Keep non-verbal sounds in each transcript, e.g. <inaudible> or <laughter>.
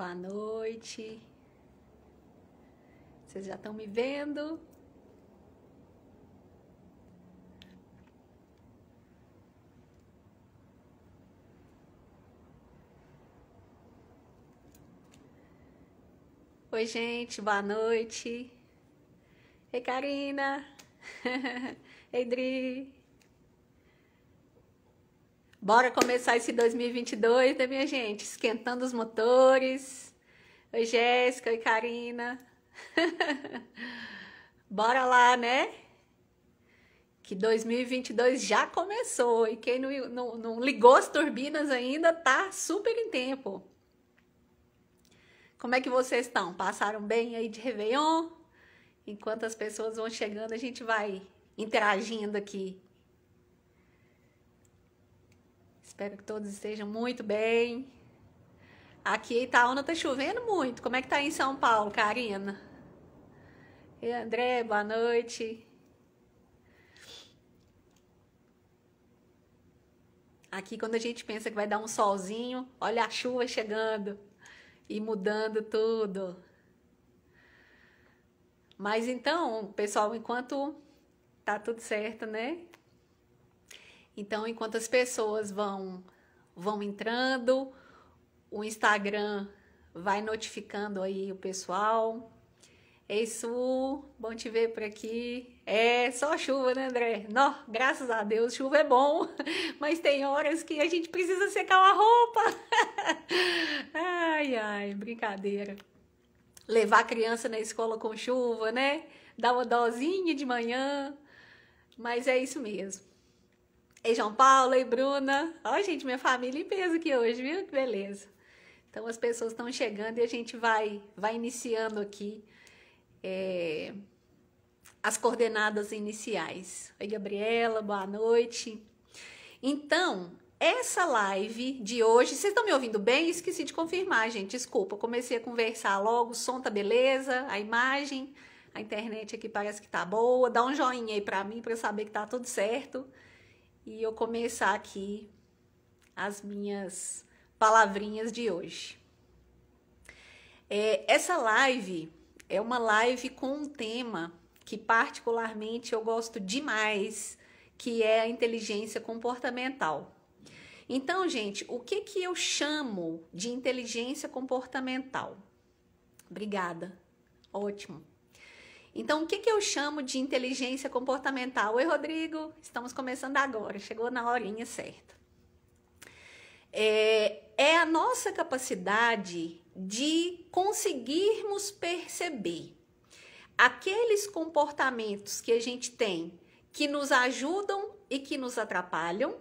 Boa noite. Vocês já estão me vendo? Oi, gente, boa noite. Ei, Karina. <laughs> Ei, Dri. Bora começar esse 2022, né, minha gente? Esquentando os motores. Oi, Jéssica, oi, Karina. <laughs> Bora lá, né? Que 2022 já começou e quem não, não, não ligou as turbinas ainda tá super em tempo. Como é que vocês estão? Passaram bem aí de Réveillon? Enquanto as pessoas vão chegando, a gente vai interagindo aqui Espero que todos estejam muito bem. Aqui em Itaúna tá chovendo muito. Como é que tá em São Paulo, Karina? E André, boa noite. Aqui, quando a gente pensa que vai dar um solzinho, olha a chuva chegando e mudando tudo. Mas então, pessoal, enquanto tá tudo certo, né? Então, enquanto as pessoas vão vão entrando, o Instagram vai notificando aí o pessoal. Ei, é Su, bom te ver por aqui. É só chuva, né, André? Não, graças a Deus, chuva é bom, <laughs> mas tem horas que a gente precisa secar uma roupa. <laughs> Ai, ai, brincadeira. Levar a criança na escola com chuva, né? Dá uma dosinha de manhã, mas é isso mesmo. Ei, João Paulo, ei, Bruna. Ó, gente, minha família em peso aqui hoje, viu? Que beleza. Então, as pessoas estão chegando e a gente vai, vai iniciando aqui é, as coordenadas iniciais. Oi, Gabriela, boa noite. Então, essa live de hoje, vocês estão me ouvindo bem? Esqueci de confirmar, gente. Desculpa, comecei a conversar logo, o som tá beleza, a imagem, a internet aqui parece que tá boa. Dá um joinha aí para mim para eu saber que tá tudo certo e eu começar aqui as minhas palavrinhas de hoje. É, essa live é uma live com um tema que particularmente eu gosto demais, que é a inteligência comportamental. Então, gente, o que que eu chamo de inteligência comportamental? Obrigada. Ótimo. Então, o que, que eu chamo de inteligência comportamental? Oi, Rodrigo, estamos começando agora, chegou na horinha certa. É, é a nossa capacidade de conseguirmos perceber aqueles comportamentos que a gente tem que nos ajudam e que nos atrapalham,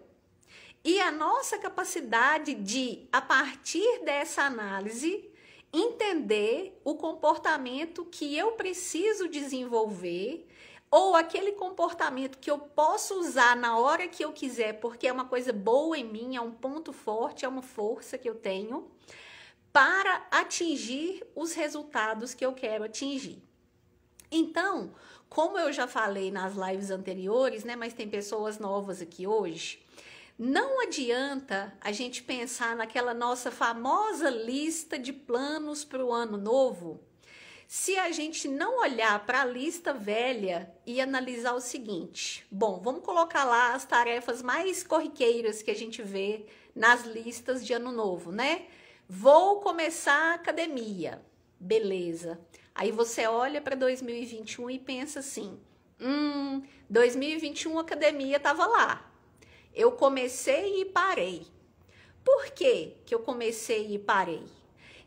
e a nossa capacidade de, a partir dessa análise, entender o comportamento que eu preciso desenvolver ou aquele comportamento que eu posso usar na hora que eu quiser, porque é uma coisa boa em mim, é um ponto forte, é uma força que eu tenho para atingir os resultados que eu quero atingir. Então, como eu já falei nas lives anteriores, né, mas tem pessoas novas aqui hoje, não adianta a gente pensar naquela nossa famosa lista de planos para o ano novo se a gente não olhar para a lista velha e analisar o seguinte: bom, vamos colocar lá as tarefas mais corriqueiras que a gente vê nas listas de ano novo, né? Vou começar a academia. Beleza. Aí você olha para 2021 e pensa assim: hum, 2021 a academia estava lá. Eu comecei e parei. Por que, que eu comecei e parei?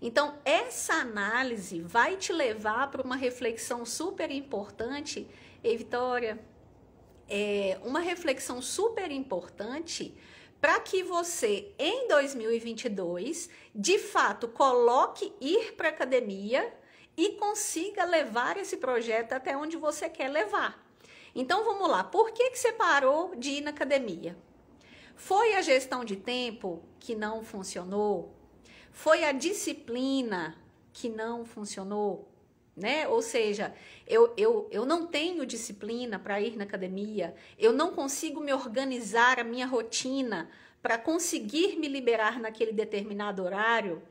Então, essa análise vai te levar para uma reflexão super importante, e Vitória, é uma reflexão super importante para que você, em 2022, de fato coloque ir para a academia e consiga levar esse projeto até onde você quer levar. Então, vamos lá, por que, que você parou de ir na academia? Foi a gestão de tempo que não funcionou? Foi a disciplina que não funcionou? Né? Ou seja, eu, eu, eu não tenho disciplina para ir na academia, eu não consigo me organizar a minha rotina para conseguir me liberar naquele determinado horário.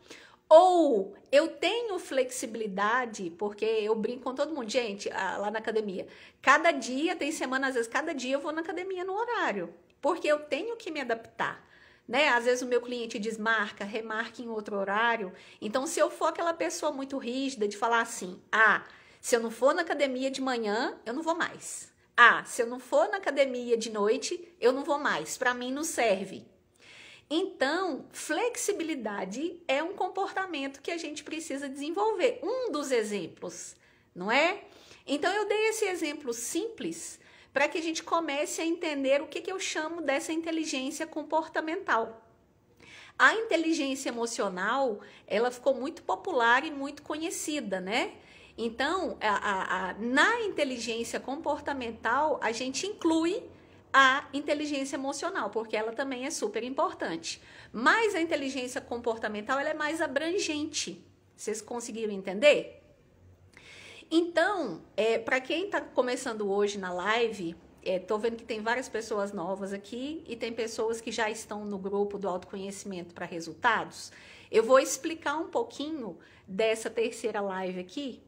Ou eu tenho flexibilidade, porque eu brinco com todo mundo, gente, lá na academia. Cada dia, tem semana, às vezes, cada dia eu vou na academia no horário porque eu tenho que me adaptar. Né? Às vezes o meu cliente desmarca, remarca em outro horário. Então, se eu for aquela pessoa muito rígida de falar assim: ah, se eu não for na academia de manhã, eu não vou mais. Ah, se eu não for na academia de noite, eu não vou mais. Para mim não serve. Então, flexibilidade é um comportamento que a gente precisa desenvolver. Um dos exemplos, não é? Então, eu dei esse exemplo simples para que a gente comece a entender o que, que eu chamo dessa inteligência comportamental. A inteligência emocional, ela ficou muito popular e muito conhecida, né? Então, a, a, a, na inteligência comportamental, a gente inclui a inteligência emocional, porque ela também é super importante. Mas a inteligência comportamental, ela é mais abrangente. Vocês conseguiram entender? Então, é, para quem está começando hoje na live, estou é, vendo que tem várias pessoas novas aqui e tem pessoas que já estão no grupo do autoconhecimento para resultados. Eu vou explicar um pouquinho dessa terceira live aqui.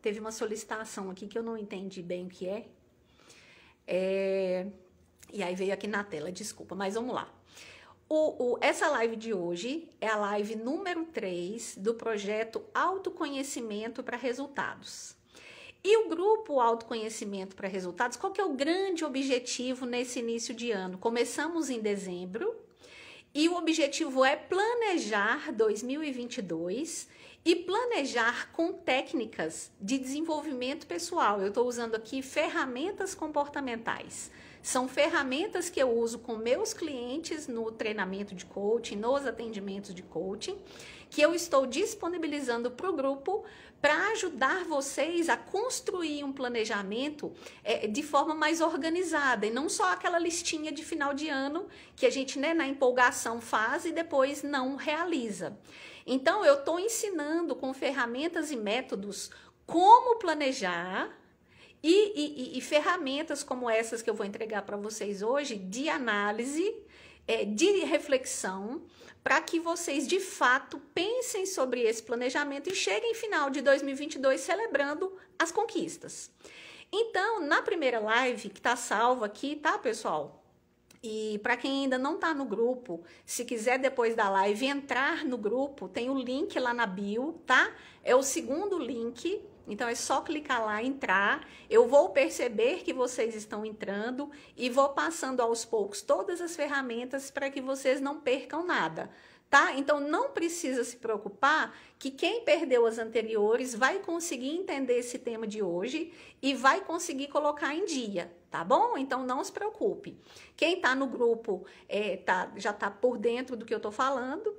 Teve uma solicitação aqui que eu não entendi bem o que é. é... E aí veio aqui na tela, desculpa, mas vamos lá. O, o, essa live de hoje é a live número 3 do projeto Autoconhecimento para Resultados. E o grupo Autoconhecimento para Resultados, qual que é o grande objetivo nesse início de ano? Começamos em dezembro e o objetivo é planejar 2022 e planejar com técnicas de desenvolvimento pessoal. Eu estou usando aqui ferramentas comportamentais são ferramentas que eu uso com meus clientes no treinamento de coaching, nos atendimentos de coaching, que eu estou disponibilizando para o grupo para ajudar vocês a construir um planejamento é, de forma mais organizada e não só aquela listinha de final de ano que a gente, né, na empolgação faz e depois não realiza. Então, eu estou ensinando com ferramentas e métodos como planejar e, e, e ferramentas como essas que eu vou entregar para vocês hoje, de análise, é, de reflexão, para que vocês de fato pensem sobre esse planejamento e cheguem final de 2022 celebrando as conquistas. Então, na primeira live, que está salva aqui, tá, pessoal? E para quem ainda não está no grupo, se quiser depois da live entrar no grupo, tem o link lá na bio, tá? É o segundo link então é só clicar lá, entrar. Eu vou perceber que vocês estão entrando e vou passando aos poucos todas as ferramentas para que vocês não percam nada. Tá? Então não precisa se preocupar que quem perdeu as anteriores vai conseguir entender esse tema de hoje e vai conseguir colocar em dia, tá bom? Então não se preocupe. Quem está no grupo é, tá, já está por dentro do que eu estou falando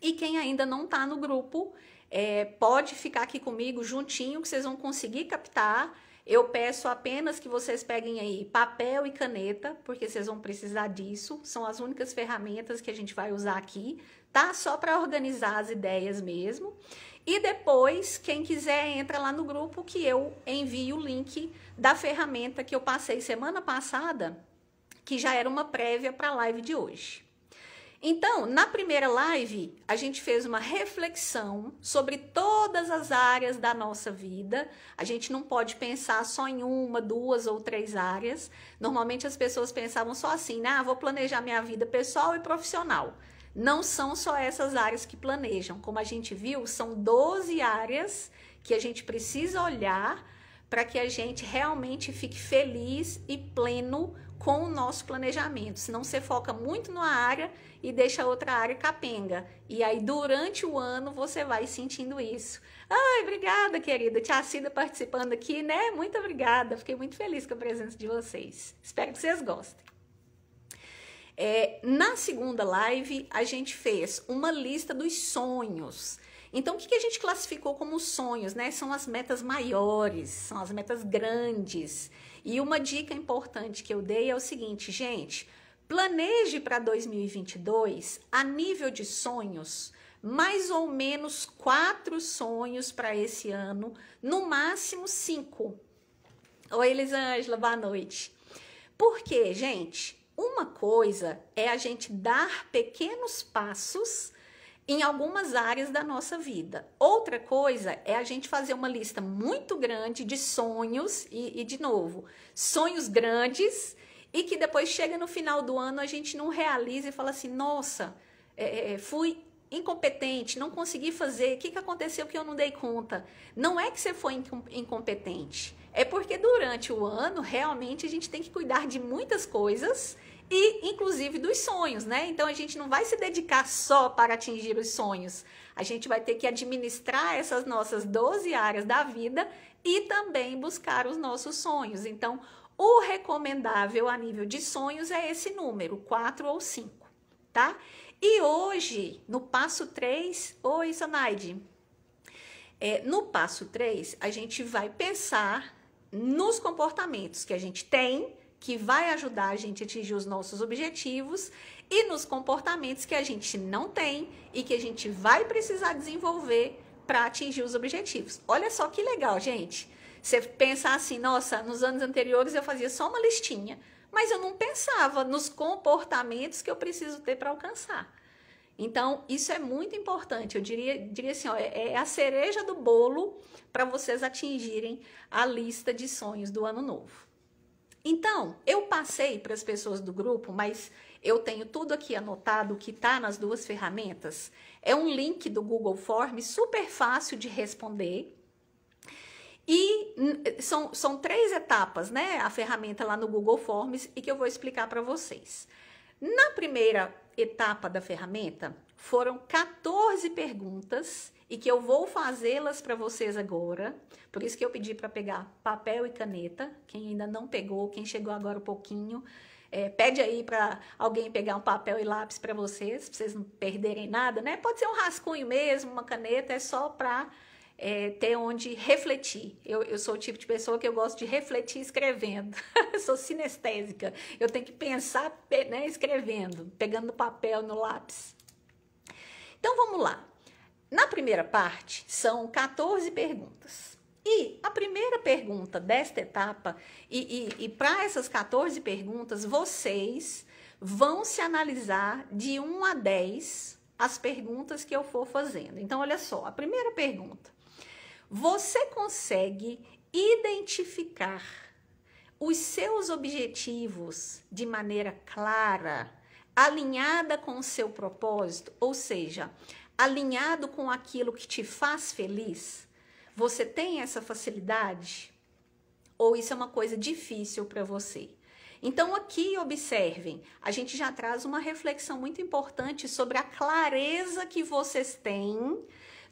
e quem ainda não está no grupo é, pode ficar aqui comigo juntinho que vocês vão conseguir captar. Eu peço apenas que vocês peguem aí papel e caneta, porque vocês vão precisar disso. São as únicas ferramentas que a gente vai usar aqui, tá? Só para organizar as ideias mesmo. E depois, quem quiser, entra lá no grupo que eu envio o link da ferramenta que eu passei semana passada, que já era uma prévia para a live de hoje. Então, na primeira live, a gente fez uma reflexão sobre todas as áreas da nossa vida. A gente não pode pensar só em uma, duas ou três áreas. Normalmente as pessoas pensavam só assim, né? Ah, vou planejar minha vida pessoal e profissional. Não são só essas áreas que planejam. Como a gente viu, são 12 áreas que a gente precisa olhar para que a gente realmente fique feliz e pleno com o nosso planejamento. Senão você foca muito numa área e deixa outra área capenga. E aí, durante o ano, você vai sentindo isso. Ai, obrigada, querida. Tia Cida participando aqui, né? Muito obrigada. Fiquei muito feliz com a presença de vocês. Espero que vocês gostem. É, na segunda live, a gente fez uma lista dos sonhos. Então, o que, que a gente classificou como sonhos, né? São as metas maiores, são as metas grandes. E uma dica importante que eu dei é o seguinte, gente, planeje para 2022 a nível de sonhos, mais ou menos quatro sonhos para esse ano, no máximo cinco. Oi, Elisângela, boa noite. Porque, gente, uma coisa é a gente dar pequenos passos em algumas áreas da nossa vida. Outra coisa é a gente fazer uma lista muito grande de sonhos, e, e de novo, sonhos grandes, e que depois chega no final do ano a gente não realiza e fala assim: nossa, é, é, é fui incompetente, não consegui fazer, o que, que aconteceu que eu não dei conta? Não é que você foi incompetente, é porque durante o ano realmente a gente tem que cuidar de muitas coisas e inclusive dos sonhos, né? Então a gente não vai se dedicar só para atingir os sonhos. A gente vai ter que administrar essas nossas 12 áreas da vida e também buscar os nossos sonhos. Então, o recomendável a nível de sonhos é esse número, 4 ou 5, tá? E hoje, no passo 3, oi, Sonaide. É, no passo 3, a gente vai pensar nos comportamentos que a gente tem que vai ajudar a gente a atingir os nossos objetivos e nos comportamentos que a gente não tem e que a gente vai precisar desenvolver para atingir os objetivos. Olha só que legal, gente. Você pensar assim, nossa, nos anos anteriores eu fazia só uma listinha, mas eu não pensava nos comportamentos que eu preciso ter para alcançar. Então, isso é muito importante. Eu diria, diria assim: ó, é, é a cereja do bolo para vocês atingirem a lista de sonhos do ano novo. Então, eu passei para as pessoas do grupo, mas eu tenho tudo aqui anotado que está nas duas ferramentas. É um link do Google Forms super fácil de responder. E são, são três etapas, né? A ferramenta lá no Google Forms e que eu vou explicar para vocês. Na primeira etapa da ferramenta, foram 14 perguntas e que eu vou fazê-las para vocês agora. Por isso que eu pedi para pegar papel e caneta. Quem ainda não pegou, quem chegou agora um pouquinho, é, pede aí para alguém pegar um papel e lápis para vocês, para vocês não perderem nada, né? Pode ser um rascunho mesmo, uma caneta, é só para é, ter onde refletir. Eu, eu sou o tipo de pessoa que eu gosto de refletir escrevendo. <laughs> sou sinestésica. Eu tenho que pensar né, escrevendo, pegando papel no lápis. Então vamos lá. Na primeira parte, são 14 perguntas. E a primeira pergunta desta etapa, e, e, e para essas 14 perguntas, vocês vão se analisar de 1 a 10 as perguntas que eu for fazendo. Então, olha só, a primeira pergunta. Você consegue identificar os seus objetivos de maneira clara alinhada com o seu propósito, ou seja, alinhado com aquilo que te faz feliz? Você tem essa facilidade? Ou isso é uma coisa difícil para você? Então, aqui observem, a gente já traz uma reflexão muito importante sobre a clareza que vocês têm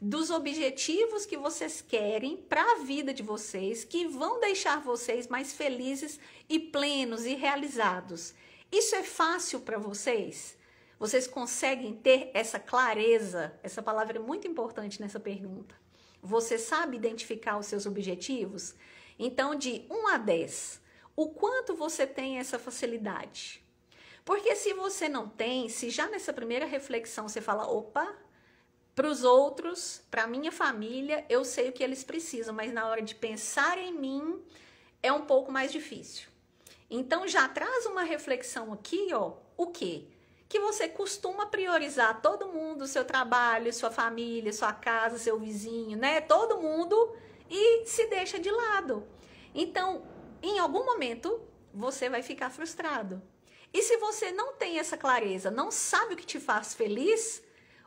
dos objetivos que vocês querem para a vida de vocês, que vão deixar vocês mais felizes e plenos e realizados. Isso é fácil para vocês? Vocês conseguem ter essa clareza? Essa palavra é muito importante nessa pergunta. Você sabe identificar os seus objetivos? Então, de 1 a 10, o quanto você tem essa facilidade? Porque se você não tem, se já nessa primeira reflexão você fala, opa, para os outros, para minha família, eu sei o que eles precisam, mas na hora de pensar em mim é um pouco mais difícil. Então já traz uma reflexão aqui, ó, o quê? Que você costuma priorizar todo mundo, seu trabalho, sua família, sua casa, seu vizinho, né? Todo mundo e se deixa de lado. Então, em algum momento, você vai ficar frustrado. E se você não tem essa clareza, não sabe o que te faz feliz,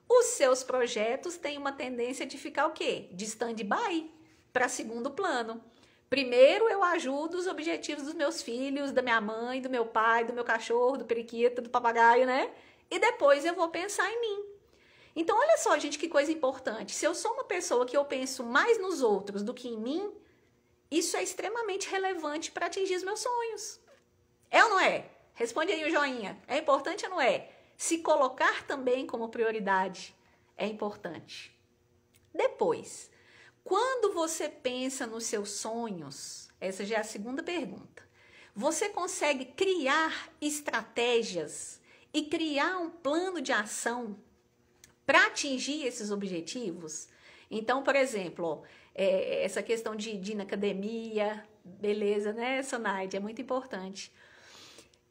os seus projetos têm uma tendência de ficar o quê? De stand-by para segundo plano. Primeiro eu ajudo os objetivos dos meus filhos, da minha mãe, do meu pai, do meu cachorro, do periquito, do papagaio, né? E depois eu vou pensar em mim. Então, olha só, gente, que coisa importante. Se eu sou uma pessoa que eu penso mais nos outros do que em mim, isso é extremamente relevante para atingir os meus sonhos. É ou não é? Responde aí o joinha. É importante ou não é? Se colocar também como prioridade é importante. Depois, quando você pensa nos seus sonhos, essa já é a segunda pergunta. Você consegue criar estratégias e criar um plano de ação para atingir esses objetivos? Então, por exemplo, ó, é, essa questão de, de ir na academia, beleza, né, Sonaide? É muito importante.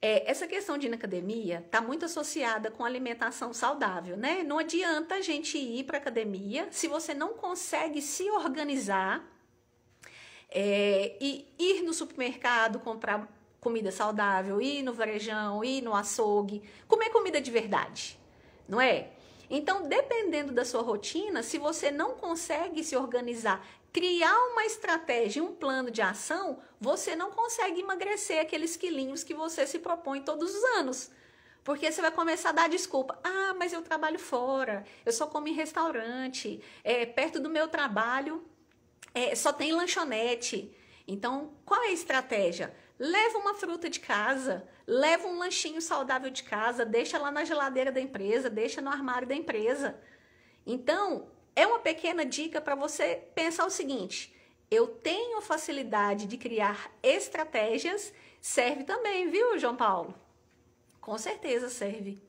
É, essa questão de ir na academia está muito associada com alimentação saudável, né? Não adianta a gente ir para academia se você não consegue se organizar é, e ir no supermercado comprar comida saudável, ir no varejão, ir no açougue, comer comida de verdade, não é? Então, dependendo da sua rotina, se você não consegue se organizar criar uma estratégia, um plano de ação, você não consegue emagrecer aqueles quilinhos que você se propõe todos os anos. Porque você vai começar a dar desculpa. Ah, mas eu trabalho fora, eu só como em restaurante, é, perto do meu trabalho é, só tem lanchonete. Então, qual é a estratégia? Leva uma fruta de casa, leva um lanchinho saudável de casa, deixa lá na geladeira da empresa, deixa no armário da empresa. Então, é uma pequena dica para você pensar o seguinte: eu tenho facilidade de criar estratégias, serve também, viu, João Paulo? Com certeza serve.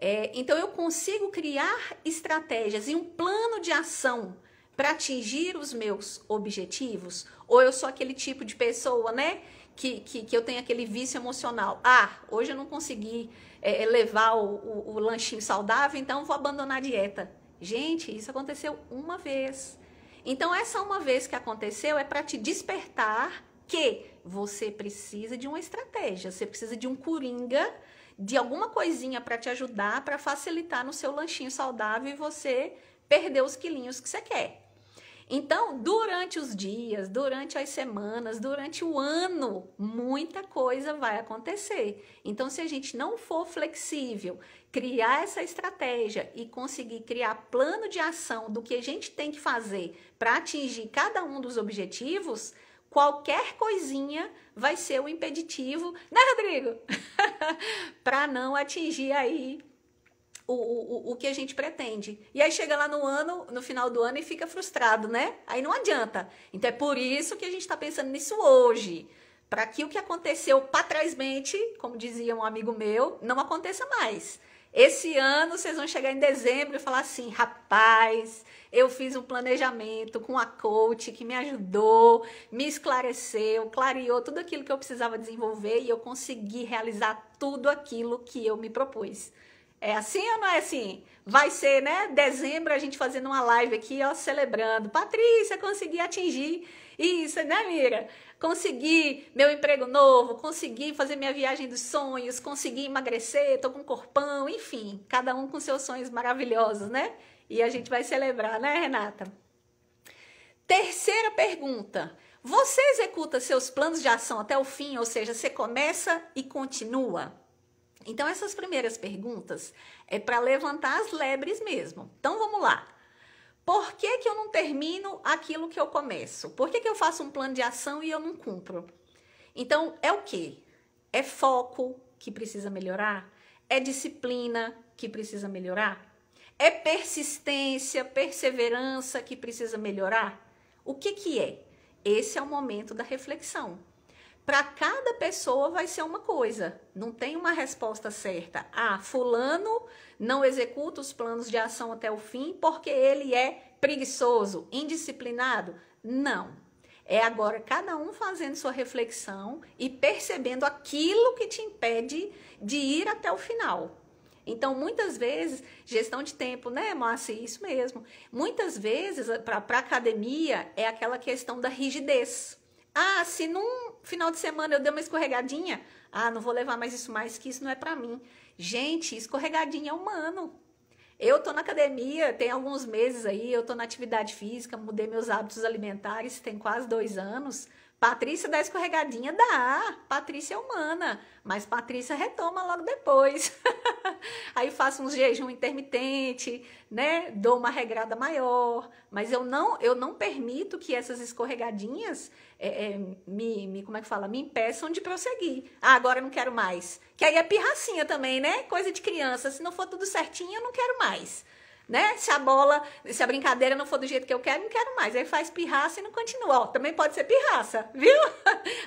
É, então eu consigo criar estratégias e um plano de ação para atingir os meus objetivos? Ou eu sou aquele tipo de pessoa, né? Que, que, que eu tenho aquele vício emocional. Ah, hoje eu não consegui é, levar o, o, o lanchinho saudável, então vou abandonar a dieta. Gente, isso aconteceu uma vez. Então, essa uma vez que aconteceu é para te despertar que você precisa de uma estratégia, você precisa de um coringa, de alguma coisinha para te ajudar, para facilitar no seu lanchinho saudável e você perder os quilinhos que você quer. Então, durante os dias, durante as semanas, durante o ano, muita coisa vai acontecer. Então, se a gente não for flexível, criar essa estratégia e conseguir criar plano de ação do que a gente tem que fazer para atingir cada um dos objetivos, qualquer coisinha vai ser o um impeditivo, né, Rodrigo? <laughs> para não atingir aí o, o, o que a gente pretende. E aí chega lá no ano, no final do ano, e fica frustrado, né? Aí não adianta. Então é por isso que a gente está pensando nisso hoje. Para que o que aconteceu patrasmente, como dizia um amigo meu, não aconteça mais. Esse ano vocês vão chegar em dezembro e falar assim: rapaz, eu fiz um planejamento com a coach que me ajudou, me esclareceu, clareou tudo aquilo que eu precisava desenvolver e eu consegui realizar tudo aquilo que eu me propus. É assim ou não é assim? Vai ser, né? Dezembro a gente fazendo uma live aqui, ó, celebrando. Patrícia, consegui atingir isso, né, Mira? Consegui meu emprego novo, consegui fazer minha viagem dos sonhos, consegui emagrecer, tô com um corpão, enfim, cada um com seus sonhos maravilhosos, né? E a gente vai celebrar, né, Renata? Terceira pergunta. Você executa seus planos de ação até o fim, ou seja, você começa e continua? Então, essas primeiras perguntas é para levantar as lebres mesmo. Então, vamos lá. Por que, que eu não termino aquilo que eu começo? Por que, que eu faço um plano de ação e eu não cumpro? Então, é o que? É foco que precisa melhorar? É disciplina que precisa melhorar? É persistência, perseverança que precisa melhorar? O que, que é? Esse é o momento da reflexão para cada pessoa vai ser uma coisa. Não tem uma resposta certa. Ah, fulano não executa os planos de ação até o fim porque ele é preguiçoso, indisciplinado. Não. É agora cada um fazendo sua reflexão e percebendo aquilo que te impede de ir até o final. Então, muitas vezes, gestão de tempo, né, Márcia? Isso mesmo. Muitas vezes, para a academia, é aquela questão da rigidez. Ah, se não final de semana eu dei uma escorregadinha. Ah, não vou levar mais isso mais, que isso não é para mim. Gente, escorregadinha é humano. Eu tô na academia, tem alguns meses aí, eu tô na atividade física, mudei meus hábitos alimentares, tem quase dois anos. Patrícia dá escorregadinha? Dá. Patrícia é humana, mas Patrícia retoma logo depois. <laughs> Aí faço um jejum intermitente, né? Dou uma regrada maior, mas eu não eu não permito que essas escorregadinhas é, é, me, me, como é que fala? Me impeçam de prosseguir. Ah, agora eu não quero mais. Que aí é pirracinha também, né? Coisa de criança. Se não for tudo certinho, eu não quero mais né? Se a bola, se a brincadeira não for do jeito que eu quero, não quero mais. Aí faz pirraça e não continua. Ó, também pode ser pirraça, <laughs> viu?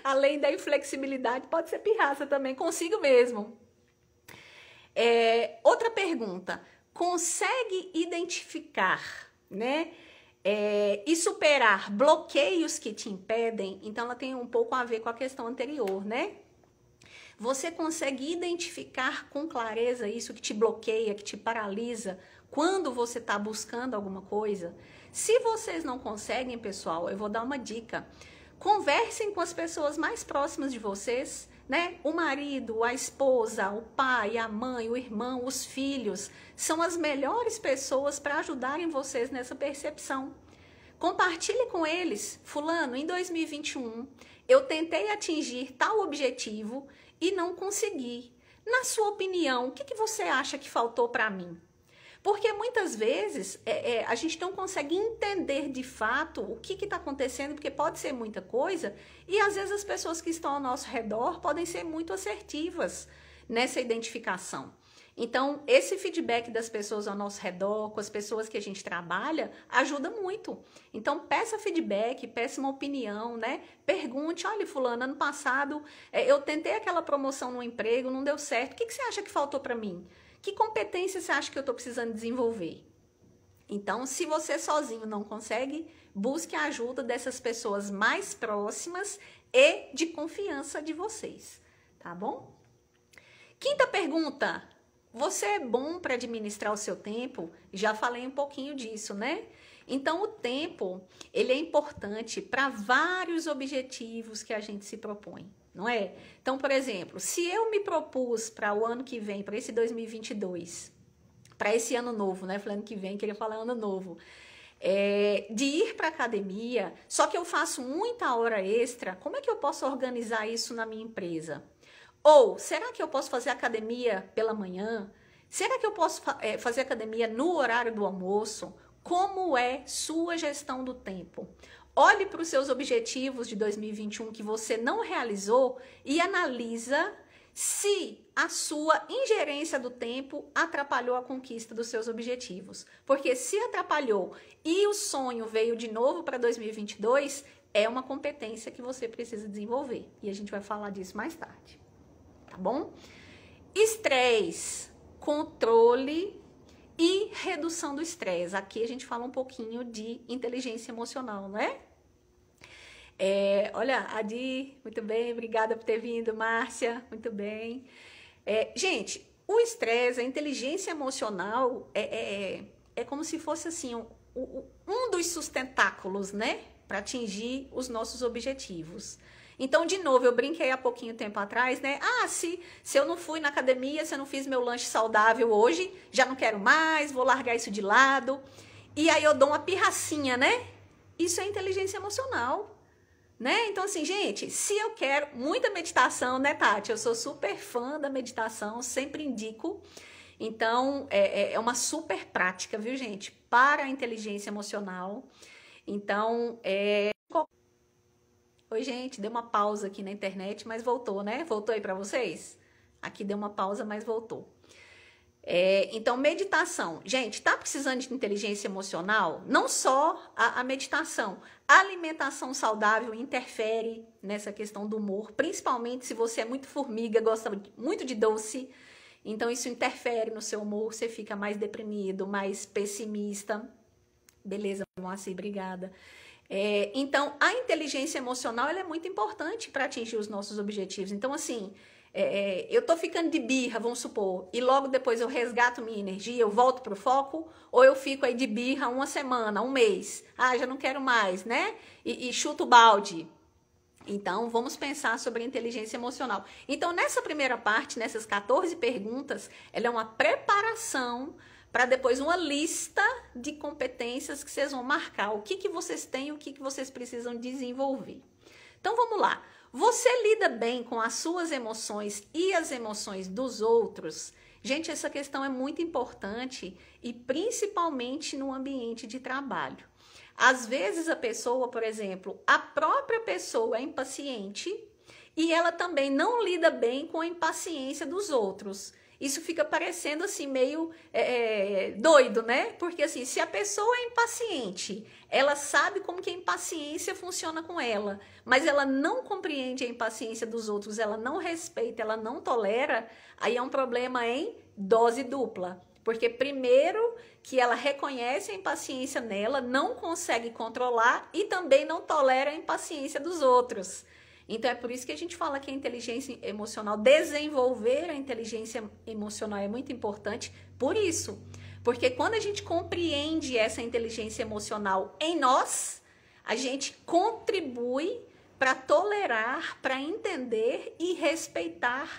Além da inflexibilidade, pode ser pirraça também, consigo mesmo. É, outra pergunta: consegue identificar, né? É, e superar bloqueios que te impedem, então ela tem um pouco a ver com a questão anterior, né? Você consegue identificar com clareza isso que te bloqueia, que te paralisa? quando você está buscando alguma coisa. Se vocês não conseguem, pessoal, eu vou dar uma dica. Conversem com as pessoas mais próximas de vocês, né? O marido, a esposa, o pai, a mãe, o irmão, os filhos são as melhores pessoas para ajudarem vocês nessa percepção. Compartilhe com eles, fulano, em 2021 eu tentei atingir tal objetivo e não consegui. Na sua opinião, o que, que você acha que faltou para mim? Porque muitas vezes é, é, a gente não consegue entender de fato o que está acontecendo, porque pode ser muita coisa, e às vezes as pessoas que estão ao nosso redor podem ser muito assertivas nessa identificação. Então, esse feedback das pessoas ao nosso redor, com as pessoas que a gente trabalha, ajuda muito. Então, peça feedback, peça uma opinião, né? Pergunte: olha, Fulano, ano passado é, eu tentei aquela promoção no emprego, não deu certo, o que você acha que faltou para mim? Que competência você acha que eu estou precisando desenvolver? Então, se você sozinho não consegue, busque a ajuda dessas pessoas mais próximas e de confiança de vocês, tá bom? Quinta pergunta: você é bom para administrar o seu tempo? Já falei um pouquinho disso, né? Então, o tempo ele é importante para vários objetivos que a gente se propõe não é? Então, por exemplo, se eu me propus para o ano que vem, para esse 2022, para esse ano novo, né? Falando que vem, queria falar ano novo. É, de ir para academia, só que eu faço muita hora extra, como é que eu posso organizar isso na minha empresa? Ou será que eu posso fazer academia pela manhã? Será que eu posso fa é, fazer academia no horário do almoço? Como é sua gestão do tempo? Olhe para os seus objetivos de 2021 que você não realizou e analisa se a sua ingerência do tempo atrapalhou a conquista dos seus objetivos. Porque se atrapalhou e o sonho veio de novo para 2022, é uma competência que você precisa desenvolver. E a gente vai falar disso mais tarde. Tá bom? Estresse, controle e redução do estresse. Aqui a gente fala um pouquinho de inteligência emocional, não é? é olha, Adi, muito bem, obrigada por ter vindo, Márcia, muito bem. É, gente, o estresse, a inteligência emocional é, é, é, é como se fosse assim um, um dos sustentáculos, né, para atingir os nossos objetivos. Então, de novo, eu brinquei há pouquinho tempo atrás, né? Ah, se, se eu não fui na academia, se eu não fiz meu lanche saudável hoje, já não quero mais, vou largar isso de lado. E aí eu dou uma pirracinha, né? Isso é inteligência emocional. Né? Então, assim, gente, se eu quero muita meditação, né, Tati? Eu sou super fã da meditação, sempre indico. Então, é, é, é uma super prática, viu, gente? Para a inteligência emocional. Então, é. Oi, gente, deu uma pausa aqui na internet, mas voltou, né? Voltou aí para vocês? Aqui deu uma pausa, mas voltou. É, então, meditação. Gente, tá precisando de inteligência emocional? Não só a, a meditação. A alimentação saudável interfere nessa questão do humor, principalmente se você é muito formiga, gosta muito de doce. Então, isso interfere no seu humor, você fica mais deprimido, mais pessimista. Beleza, Moacir, obrigada. É, então, a inteligência emocional é muito importante para atingir os nossos objetivos. Então, assim, é, é, eu tô ficando de birra, vamos supor, e logo depois eu resgato minha energia, eu volto pro foco, ou eu fico aí de birra uma semana, um mês, ah, já não quero mais, né? E, e chuto o balde. Então, vamos pensar sobre inteligência emocional. Então, nessa primeira parte, nessas 14 perguntas, ela é uma preparação para depois uma lista de competências que vocês vão marcar, o que, que vocês têm, o que, que vocês precisam desenvolver. Então vamos lá. Você lida bem com as suas emoções e as emoções dos outros? Gente, essa questão é muito importante e principalmente no ambiente de trabalho. Às vezes a pessoa, por exemplo, a própria pessoa é impaciente e ela também não lida bem com a impaciência dos outros isso fica parecendo assim meio é, é, doido, né? Porque assim, se a pessoa é impaciente, ela sabe como que a impaciência funciona com ela, mas ela não compreende a impaciência dos outros, ela não respeita, ela não tolera, aí é um problema em dose dupla. Porque primeiro que ela reconhece a impaciência nela, não consegue controlar e também não tolera a impaciência dos outros. Então é por isso que a gente fala que a inteligência emocional, desenvolver a inteligência emocional é muito importante. Por isso, porque quando a gente compreende essa inteligência emocional em nós, a gente contribui para tolerar, para entender e respeitar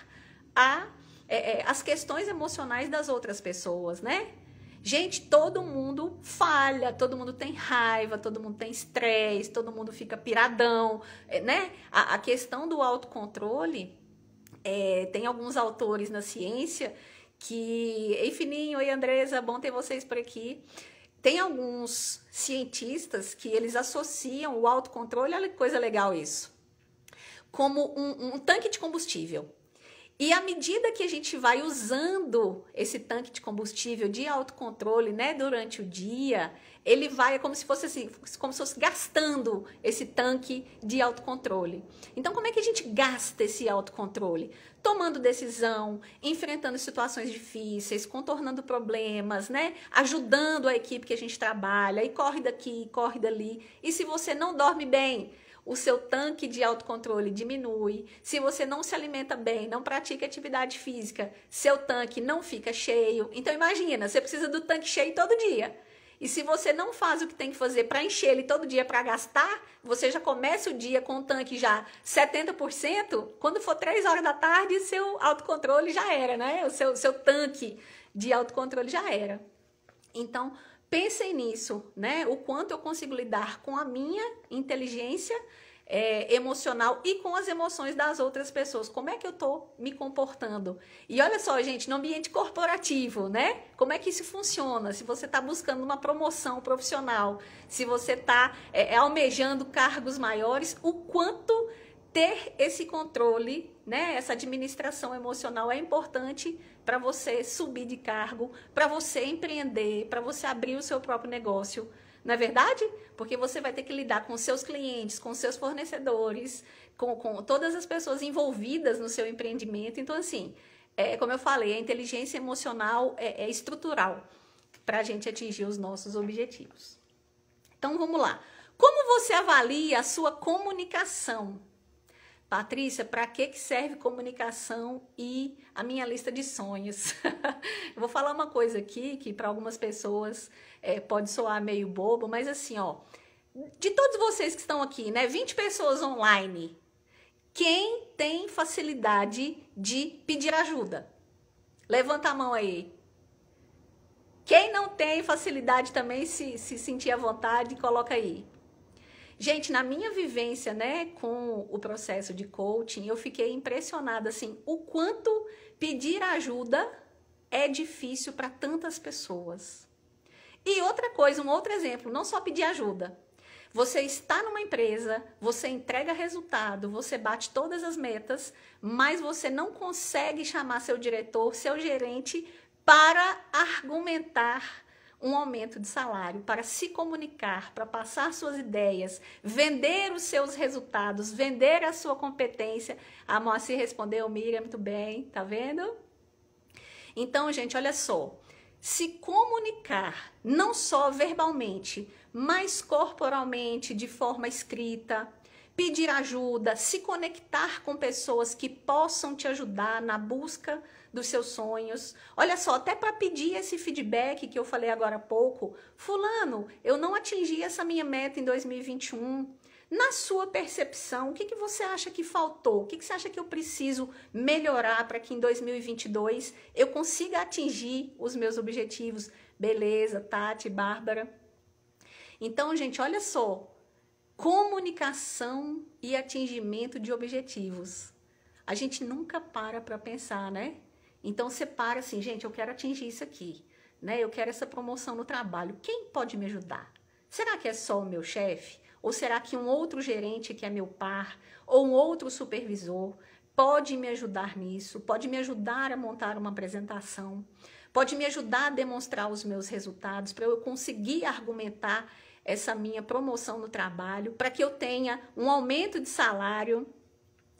a, é, é, as questões emocionais das outras pessoas, né? Gente, todo mundo falha, todo mundo tem raiva, todo mundo tem estresse, todo mundo fica piradão, eh, né? A, a questão do autocontrole, é, tem alguns autores na ciência que... Ei, Fininho, ei, Andresa, bom ter vocês por aqui. Tem alguns cientistas que eles associam o autocontrole, olha que coisa legal isso, como um, um tanque de combustível. E à medida que a gente vai usando esse tanque de combustível de autocontrole, né, durante o dia, ele vai é como se fosse assim, como se fosse gastando esse tanque de autocontrole. Então, como é que a gente gasta esse autocontrole? Tomando decisão, enfrentando situações difíceis, contornando problemas, né? Ajudando a equipe que a gente trabalha, e corre daqui, corre dali. E se você não dorme bem, o seu tanque de autocontrole diminui. Se você não se alimenta bem, não pratica atividade física, seu tanque não fica cheio. Então imagina, você precisa do tanque cheio todo dia. E se você não faz o que tem que fazer para encher ele todo dia para gastar, você já começa o dia com o tanque já 70%, quando for 3 horas da tarde, seu autocontrole já era, né? O seu, seu tanque de autocontrole já era. Então, pensem nisso, né? O quanto eu consigo lidar com a minha inteligência é, emocional e com as emoções das outras pessoas. Como é que eu tô me comportando? E olha só, gente, no ambiente corporativo, né? Como é que isso funciona? Se você está buscando uma promoção profissional, se você está é, é, almejando cargos maiores, o quanto ter esse controle, né? Essa administração emocional é importante para você subir de cargo, para você empreender, para você abrir o seu próprio negócio. Não é verdade? Porque você vai ter que lidar com seus clientes, com seus fornecedores, com, com todas as pessoas envolvidas no seu empreendimento. Então, assim, é, como eu falei, a inteligência emocional é, é estrutural para a gente atingir os nossos objetivos. Então, vamos lá. Como você avalia a sua comunicação? Patrícia, para que, que serve comunicação e a minha lista de sonhos? <laughs> eu vou falar uma coisa aqui que para algumas pessoas é, pode soar meio bobo, mas assim, ó, de todos vocês que estão aqui, né, 20 pessoas online, quem tem facilidade de pedir ajuda? Levanta a mão aí. Quem não tem facilidade também se, se sentir à vontade, coloca aí. Gente, na minha vivência, né, com o processo de coaching, eu fiquei impressionada assim, o quanto pedir ajuda é difícil para tantas pessoas. E outra coisa, um outro exemplo, não só pedir ajuda. Você está numa empresa, você entrega resultado, você bate todas as metas, mas você não consegue chamar seu diretor, seu gerente para argumentar um aumento de salário para se comunicar, para passar suas ideias, vender os seus resultados, vender a sua competência. A Moacir respondeu, Miriam, muito bem, tá vendo? Então, gente, olha só. Se comunicar, não só verbalmente, mas corporalmente, de forma escrita, pedir ajuda, se conectar com pessoas que possam te ajudar na busca dos seus sonhos. Olha só, até para pedir esse feedback que eu falei agora há pouco, fulano, eu não atingi essa minha meta em 2021. Na sua percepção, o que, que você acha que faltou? O que, que você acha que eu preciso melhorar para que em 2022 eu consiga atingir os meus objetivos? Beleza, Tati, Bárbara. Então, gente, olha só. Comunicação e atingimento de objetivos. A gente nunca para para pensar, né? Então separa assim, gente, eu quero atingir isso aqui, né? Eu quero essa promoção no trabalho. Quem pode me ajudar? Será que é só o meu chefe? Ou será que um outro gerente que é meu par, ou um outro supervisor, pode me ajudar nisso? Pode me ajudar a montar uma apresentação? Pode me ajudar a demonstrar os meus resultados para eu conseguir argumentar essa minha promoção no trabalho, para que eu tenha um aumento de salário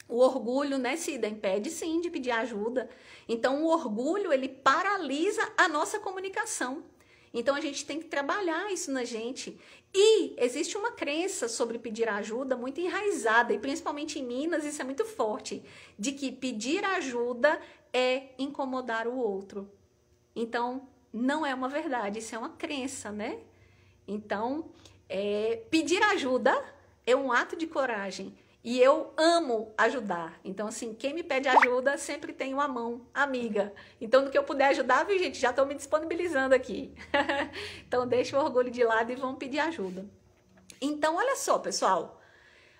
o orgulho, né, Cida, impede sim de pedir ajuda. Então, o orgulho, ele paralisa a nossa comunicação. Então, a gente tem que trabalhar isso na gente. E existe uma crença sobre pedir ajuda muito enraizada, e principalmente em Minas, isso é muito forte, de que pedir ajuda é incomodar o outro. Então, não é uma verdade, isso é uma crença, né? Então, é, pedir ajuda é um ato de coragem e eu amo ajudar. Então, assim, quem me pede ajuda sempre tem uma mão amiga. Então, no que eu puder ajudar, viu, gente? Já estou me disponibilizando aqui. <laughs> então, deixa o orgulho de lado e vão pedir ajuda. Então, olha só, pessoal.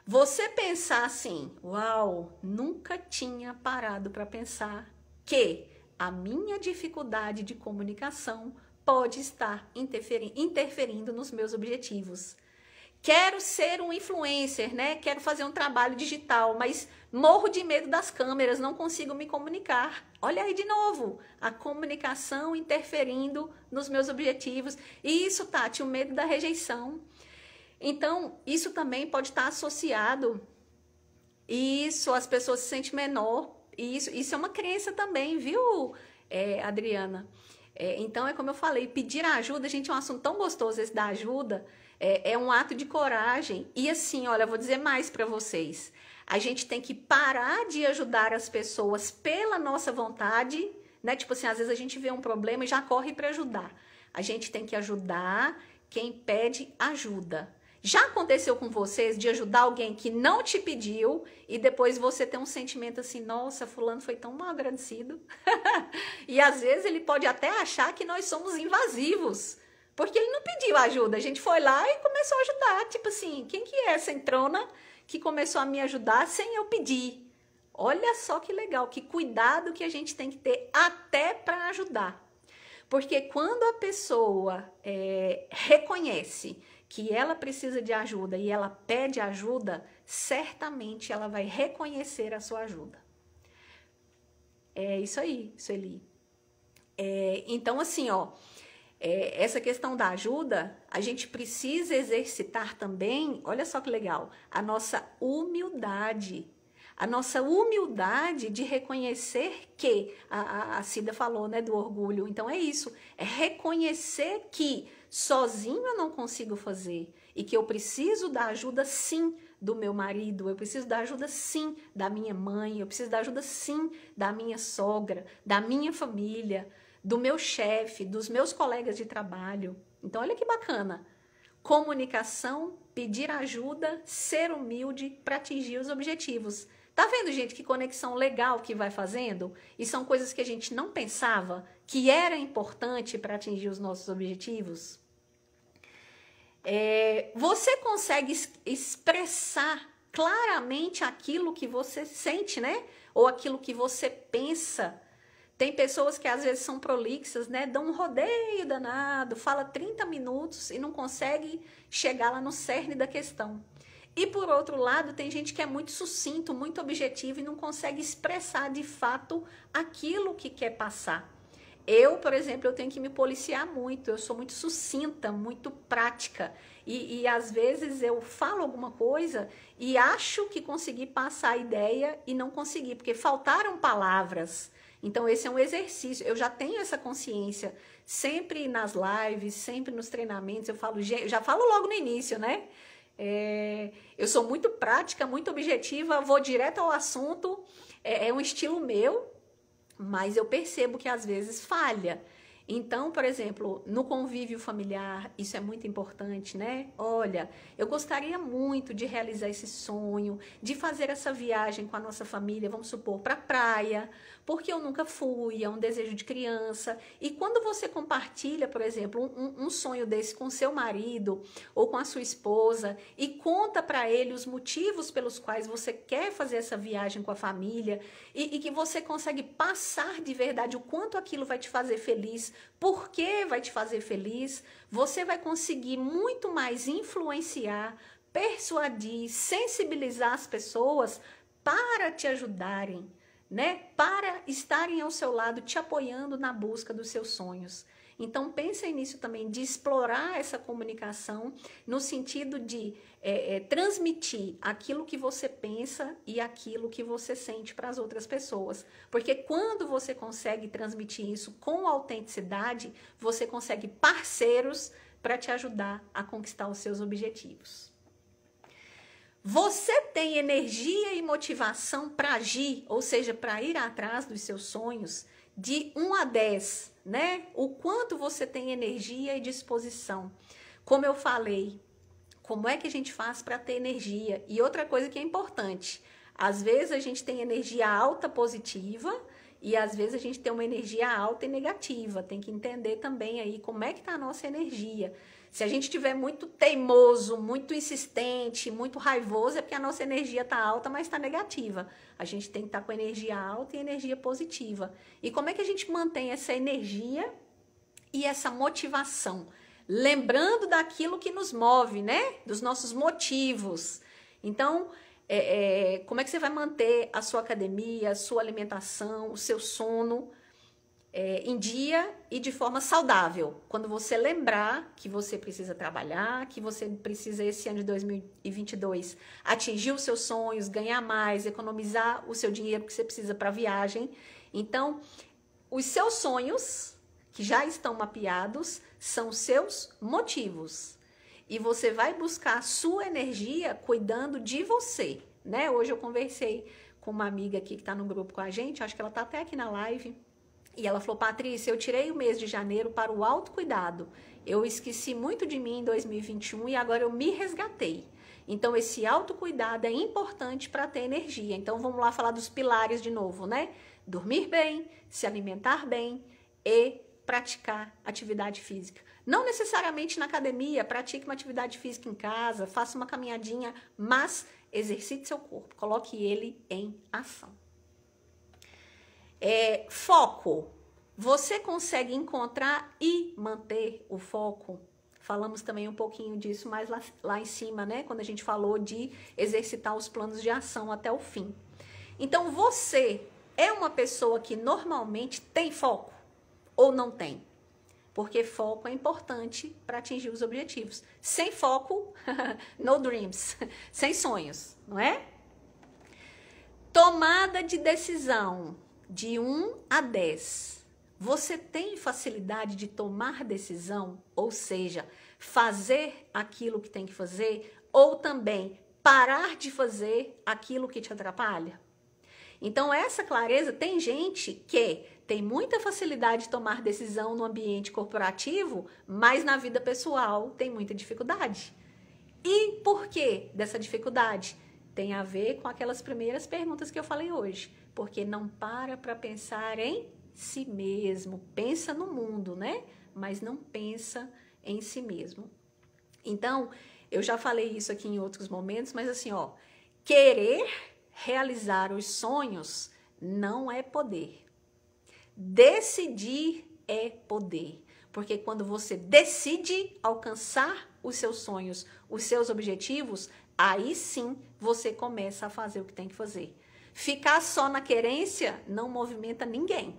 Você pensar assim, uau, nunca tinha parado para pensar que a minha dificuldade de comunicação pode estar interferindo nos meus objetivos quero ser um influencer, né? Quero fazer um trabalho digital, mas morro de medo das câmeras, não consigo me comunicar. Olha aí de novo, a comunicação interferindo nos meus objetivos. E isso, Tati, o medo da rejeição. Então, isso também pode estar associado. Isso, as pessoas se sentem menor. Isso, isso é uma crença também, viu, é, Adriana? É, então, é como eu falei, pedir ajuda, gente, é um assunto tão gostoso esse da ajuda. É, é um ato de coragem. E assim, olha, vou dizer mais para vocês. A gente tem que parar de ajudar as pessoas pela nossa vontade, né? Tipo assim, às vezes a gente vê um problema e já corre para ajudar. A gente tem que ajudar quem pede ajuda. Já aconteceu com vocês de ajudar alguém que não te pediu e depois você tem um sentimento assim, nossa, fulano foi tão mal agradecido. <laughs> e às vezes ele pode até achar que nós somos invasivos, porque ele não pediu ajuda, a gente foi lá e começou a ajudar. Tipo assim, quem que é essa entrona que começou a me ajudar sem eu pedir? Olha só que legal, que cuidado que a gente tem que ter até para ajudar. Porque quando a pessoa é, reconhece que ela precisa de ajuda e ela pede ajuda, certamente ela vai reconhecer a sua ajuda. É isso aí, Sueli. É, então, assim, ó é, essa questão da ajuda, a gente precisa exercitar também, olha só que legal, a nossa humildade. A nossa humildade de reconhecer que, a, a, a Cida falou, né, do orgulho. Então é isso, é reconhecer que sozinho eu não consigo fazer e que eu preciso da ajuda sim do meu marido, eu preciso da ajuda sim da minha mãe, eu preciso da ajuda sim da minha sogra, da minha família do meu chefe, dos meus colegas de trabalho. Então, olha que bacana. Comunicação, pedir ajuda, ser humilde para atingir os objetivos. Tá vendo, gente, que conexão legal que vai fazendo? E são coisas que a gente não pensava que era importante para atingir os nossos objetivos? É, você consegue expressar claramente aquilo que você sente, né? Ou aquilo que você pensa tem pessoas que às vezes são prolixas, né? Dão um rodeio danado, fala 30 minutos e não consegue chegar lá no cerne da questão. E por outro lado, tem gente que é muito sucinto, muito objetivo e não consegue expressar de fato aquilo que quer passar. Eu, por exemplo, eu tenho que me policiar muito, eu sou muito sucinta, muito prática. E, e, às vezes eu falo alguma coisa e acho que consegui passar a ideia e não consegui, porque faltaram palavras, então, esse é um exercício. Eu já tenho essa consciência. Sempre nas lives, sempre nos treinamentos, eu falo, já falo logo no início, né? É, eu sou muito prática, muito objetiva, vou direto ao assunto, é, é, um estilo meu, mas eu percebo que às vezes falha. Então, por exemplo, no convívio familiar, isso é muito importante, né? Olha, eu gostaria muito de realizar esse sonho, de fazer essa viagem com a nossa família, vamos supor, para a praia, porque eu nunca fui, é um desejo de criança. E quando você compartilha, por exemplo, um, um sonho desse com seu marido ou com a sua esposa e conta para ele os motivos pelos quais você quer fazer essa viagem com a família e, e que você consegue passar de verdade o quanto aquilo vai te fazer feliz, por que vai te fazer feliz, você vai conseguir muito mais influenciar persuadir, sensibilizar as pessoas para te ajudarem, né, para estarem ao seu lado, te apoiando na busca dos seus sonhos. Então pensa nisso também, de explorar essa comunicação no sentido de é, é, transmitir aquilo que você pensa e aquilo que você sente para as outras pessoas. Porque quando você consegue transmitir isso com autenticidade, você consegue parceiros para te ajudar a conquistar os seus objetivos. Você tem energia e motivação para agir, ou seja, para ir atrás dos seus sonhos, de 1 a 10, né? O quanto você tem energia e disposição. Como eu falei, como é que a gente faz para ter energia? E outra coisa que é importante, às vezes a gente tem energia alta positiva e às vezes a gente tem uma energia alta e negativa. Tem que entender também aí como é que está a nossa energia. Se a gente tiver muito teimoso, muito insistente, muito raivoso, é porque a nossa energia está alta, mas está negativa. A gente tem que estar tá com energia alta e energia positiva. E como é que a gente mantém essa energia e essa motivação? Lembrando daquilo que nos move, né? Dos nossos motivos. Então, é, é, como é que você vai manter a sua academia, a sua alimentação, o seu sono? é, em dia e de forma saudável. Quando você lembrar que você precisa trabalhar, que você precisa esse ano de 2022 atingir os seus sonhos, ganhar mais, economizar o seu dinheiro que você precisa para viagem. Então, os seus sonhos que já estão mapeados são seus motivos. E você vai buscar sua energia cuidando de você, né? Hoje eu conversei com uma amiga aqui que está no grupo com a gente, acho que ela está até aqui na live e ela falou: Patrícia, eu tirei o mês de janeiro para o autocuidado. Eu esqueci muito de mim em 2021 e agora eu me resgatei. Então, esse autocuidado é importante para ter energia. Então, vamos lá falar dos pilares de novo, né? Dormir bem, se alimentar bem e praticar atividade física. Não necessariamente na academia, pratique uma atividade física em casa, faça uma caminhadinha, mas exercite seu corpo, coloque ele em ação. É, foco. Você consegue encontrar e manter o foco? Falamos também um pouquinho disso mais lá, lá em cima, né? Quando a gente falou de exercitar os planos de ação até o fim. Então, você é uma pessoa que normalmente tem foco ou não tem? Porque foco é importante para atingir os objetivos. Sem foco, <laughs> no dreams, sem sonhos, não é? Tomada de decisão de 1 a 10, você tem facilidade de tomar decisão, ou seja, fazer aquilo que tem que fazer, ou também parar de fazer aquilo que te atrapalha? Então, essa clareza tem gente que tem muita facilidade de tomar decisão no ambiente corporativo, mas na vida pessoal tem muita dificuldade. E por que dessa dificuldade? Tem a ver com aquelas primeiras perguntas que eu falei hoje porque não para para pensar em si mesmo, pensa no mundo, né? Mas não pensa em si mesmo. Então, eu já falei isso aqui em outros momentos, mas assim, ó, querer realizar os sonhos não é poder. Decidir é poder. Porque quando você decide alcançar os seus sonhos, os seus objetivos, aí sim você começa a fazer o que tem que fazer. Ficar só na querência não movimenta ninguém,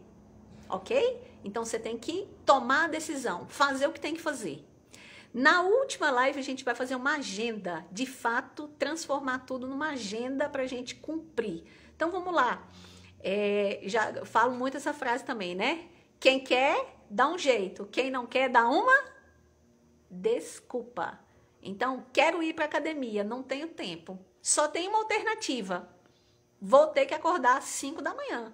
ok? Então você tem que tomar a decisão, fazer o que tem que fazer. Na última live, a gente vai fazer uma agenda, de fato, transformar tudo numa agenda para a gente cumprir. Então vamos lá. É, já falo muito essa frase também, né? Quem quer, dá um jeito. Quem não quer, dá uma desculpa. Então, quero ir para academia, não tenho tempo. Só tem uma alternativa: vou ter que acordar às 5 da manhã.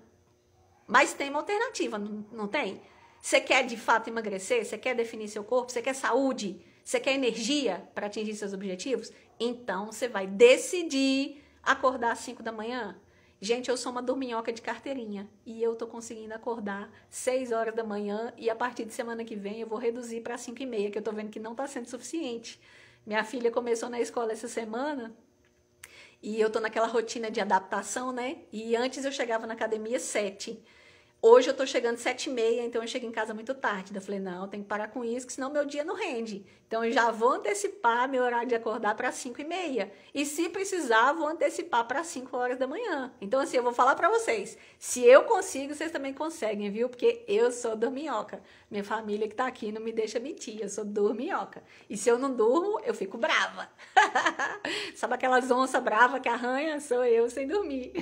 Mas tem uma alternativa, não, não tem? Você quer de fato emagrecer? Você quer definir seu corpo? Você quer saúde? Você quer energia para atingir seus objetivos? Então você vai decidir acordar às 5 da manhã. Gente, eu sou uma dorminhoca de carteirinha e eu tô conseguindo acordar 6 horas da manhã e a partir de semana que vem eu vou reduzir para 5 e meia, que eu tô vendo que não tá sendo suficiente. Minha filha começou na escola essa semana, e eu tô naquela rotina de adaptação, né? E antes eu chegava na academia sete Hoje eu tô chegando sete e meia, então eu chego em casa muito tarde. Eu falei, não, tem que parar com isso, que senão meu dia não rende. Então eu já vou antecipar meu horário de acordar para cinco e meia. E se precisar, vou antecipar para cinco horas da manhã. Então assim, eu vou falar para vocês. Se eu consigo, vocês também conseguem, viu? Porque eu sou dorminhoca. Minha família que tá aqui não me deixa mentir, eu sou dorminhoca. E se eu não durmo, eu fico brava. <laughs> Sabe aquelas onças brava que arranha? Sou eu sem dormir.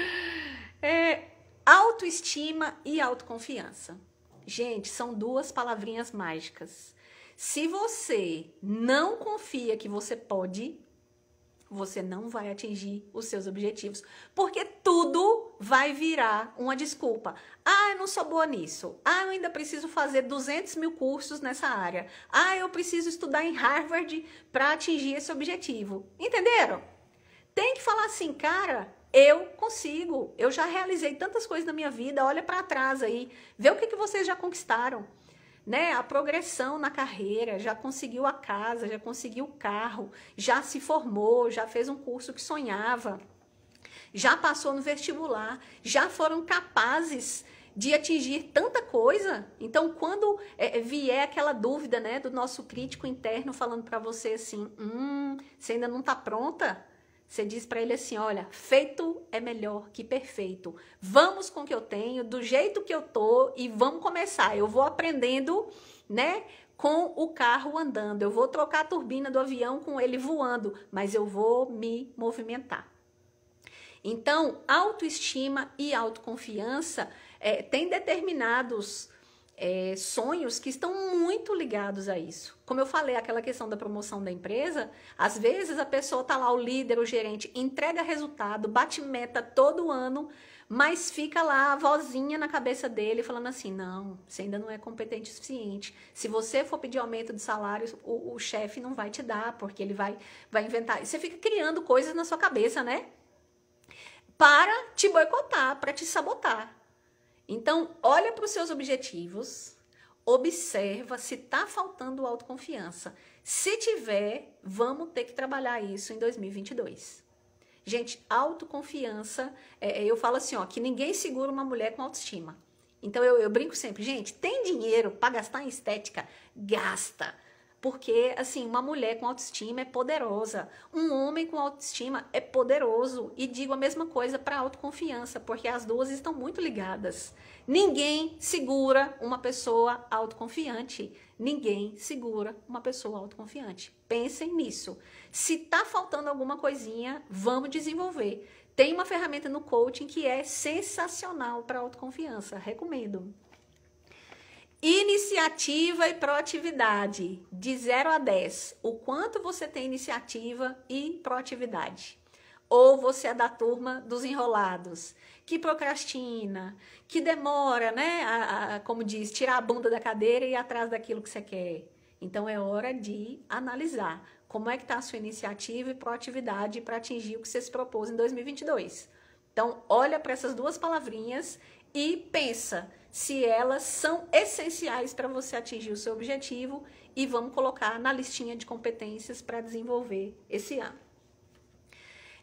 <laughs> é... Autoestima e autoconfiança. Gente, são duas palavrinhas mágicas. Se você não confia que você pode, você não vai atingir os seus objetivos, porque tudo vai virar uma desculpa. Ah, eu não sou boa nisso. Ah, eu ainda preciso fazer 200 mil cursos nessa área. Ah, eu preciso estudar em Harvard para atingir esse objetivo. Entenderam? Tem que falar assim, cara, eu consigo, eu já realizei tantas coisas na minha vida, olha para trás aí, vê o que, que vocês já conquistaram. Né, a progressão na carreira, já conseguiu a casa, já conseguiu o carro, já se formou, já fez um curso que sonhava, já passou no vestibular, já foram capazes de atingir tanta coisa. Então, quando é, é vier aquela dúvida, né, do nosso crítico interno falando para você assim, hum, você ainda não está pronta, você diz para ele assim: olha, feito é melhor que perfeito. Vamos com o que eu tenho, do jeito que eu tô e vamos começar. Eu vou aprendendo, né? Com o carro andando, eu vou trocar a turbina do avião com ele voando, mas eu vou me movimentar. Então, autoestima e autoconfiança é, têm determinados é, sonhos que estão muito ligados a isso. Como eu falei, aquela questão da promoção da empresa, às vezes a pessoa tá lá, o líder, o gerente, entrega resultado, bate meta todo ano, mas fica lá a vozinha na cabeça dele falando assim: não, você ainda não é competente o suficiente. Se você for pedir aumento de salário, o, o chefe não vai te dar, porque ele vai, vai inventar. Você fica criando coisas na sua cabeça, né? Para te boicotar, para te sabotar. Então, olha para os seus objetivos, observa se está faltando autoconfiança. Se tiver, vamos ter que trabalhar isso em 2022. Gente, autoconfiança, é, é, eu falo assim, ó, que ninguém segura uma mulher com autoestima. Então eu, eu brinco sempre, gente, tem dinheiro para gastar em estética? Gasta. Porque, assim, uma mulher com autoestima é poderosa. Um homem com autoestima é poderoso. E digo a mesma coisa para autoconfiança, porque as duas estão muito ligadas. Ninguém segura uma pessoa autoconfiante. Ninguém segura uma pessoa autoconfiante. Pensem nisso. Se tá faltando alguma coisinha, vamos desenvolver. Tem uma ferramenta no coaching que é sensacional para autoconfiança. Recomendo. Iniciativa e proatividade, de 0 a 10. O quanto você tem iniciativa e proatividade? Ou você é da turma dos enrolados, que procrastina, que demora, né? A, a, como diz, tirar a bunda da cadeira e ir atrás daquilo que você quer. Então é hora de analisar como é que está a sua iniciativa e proatividade para atingir o que você se propôs em 2022. Então olha para essas duas palavrinhas e pensa se elas são essenciais para você atingir o seu objetivo e vamos colocar na listinha de competências para desenvolver esse ano.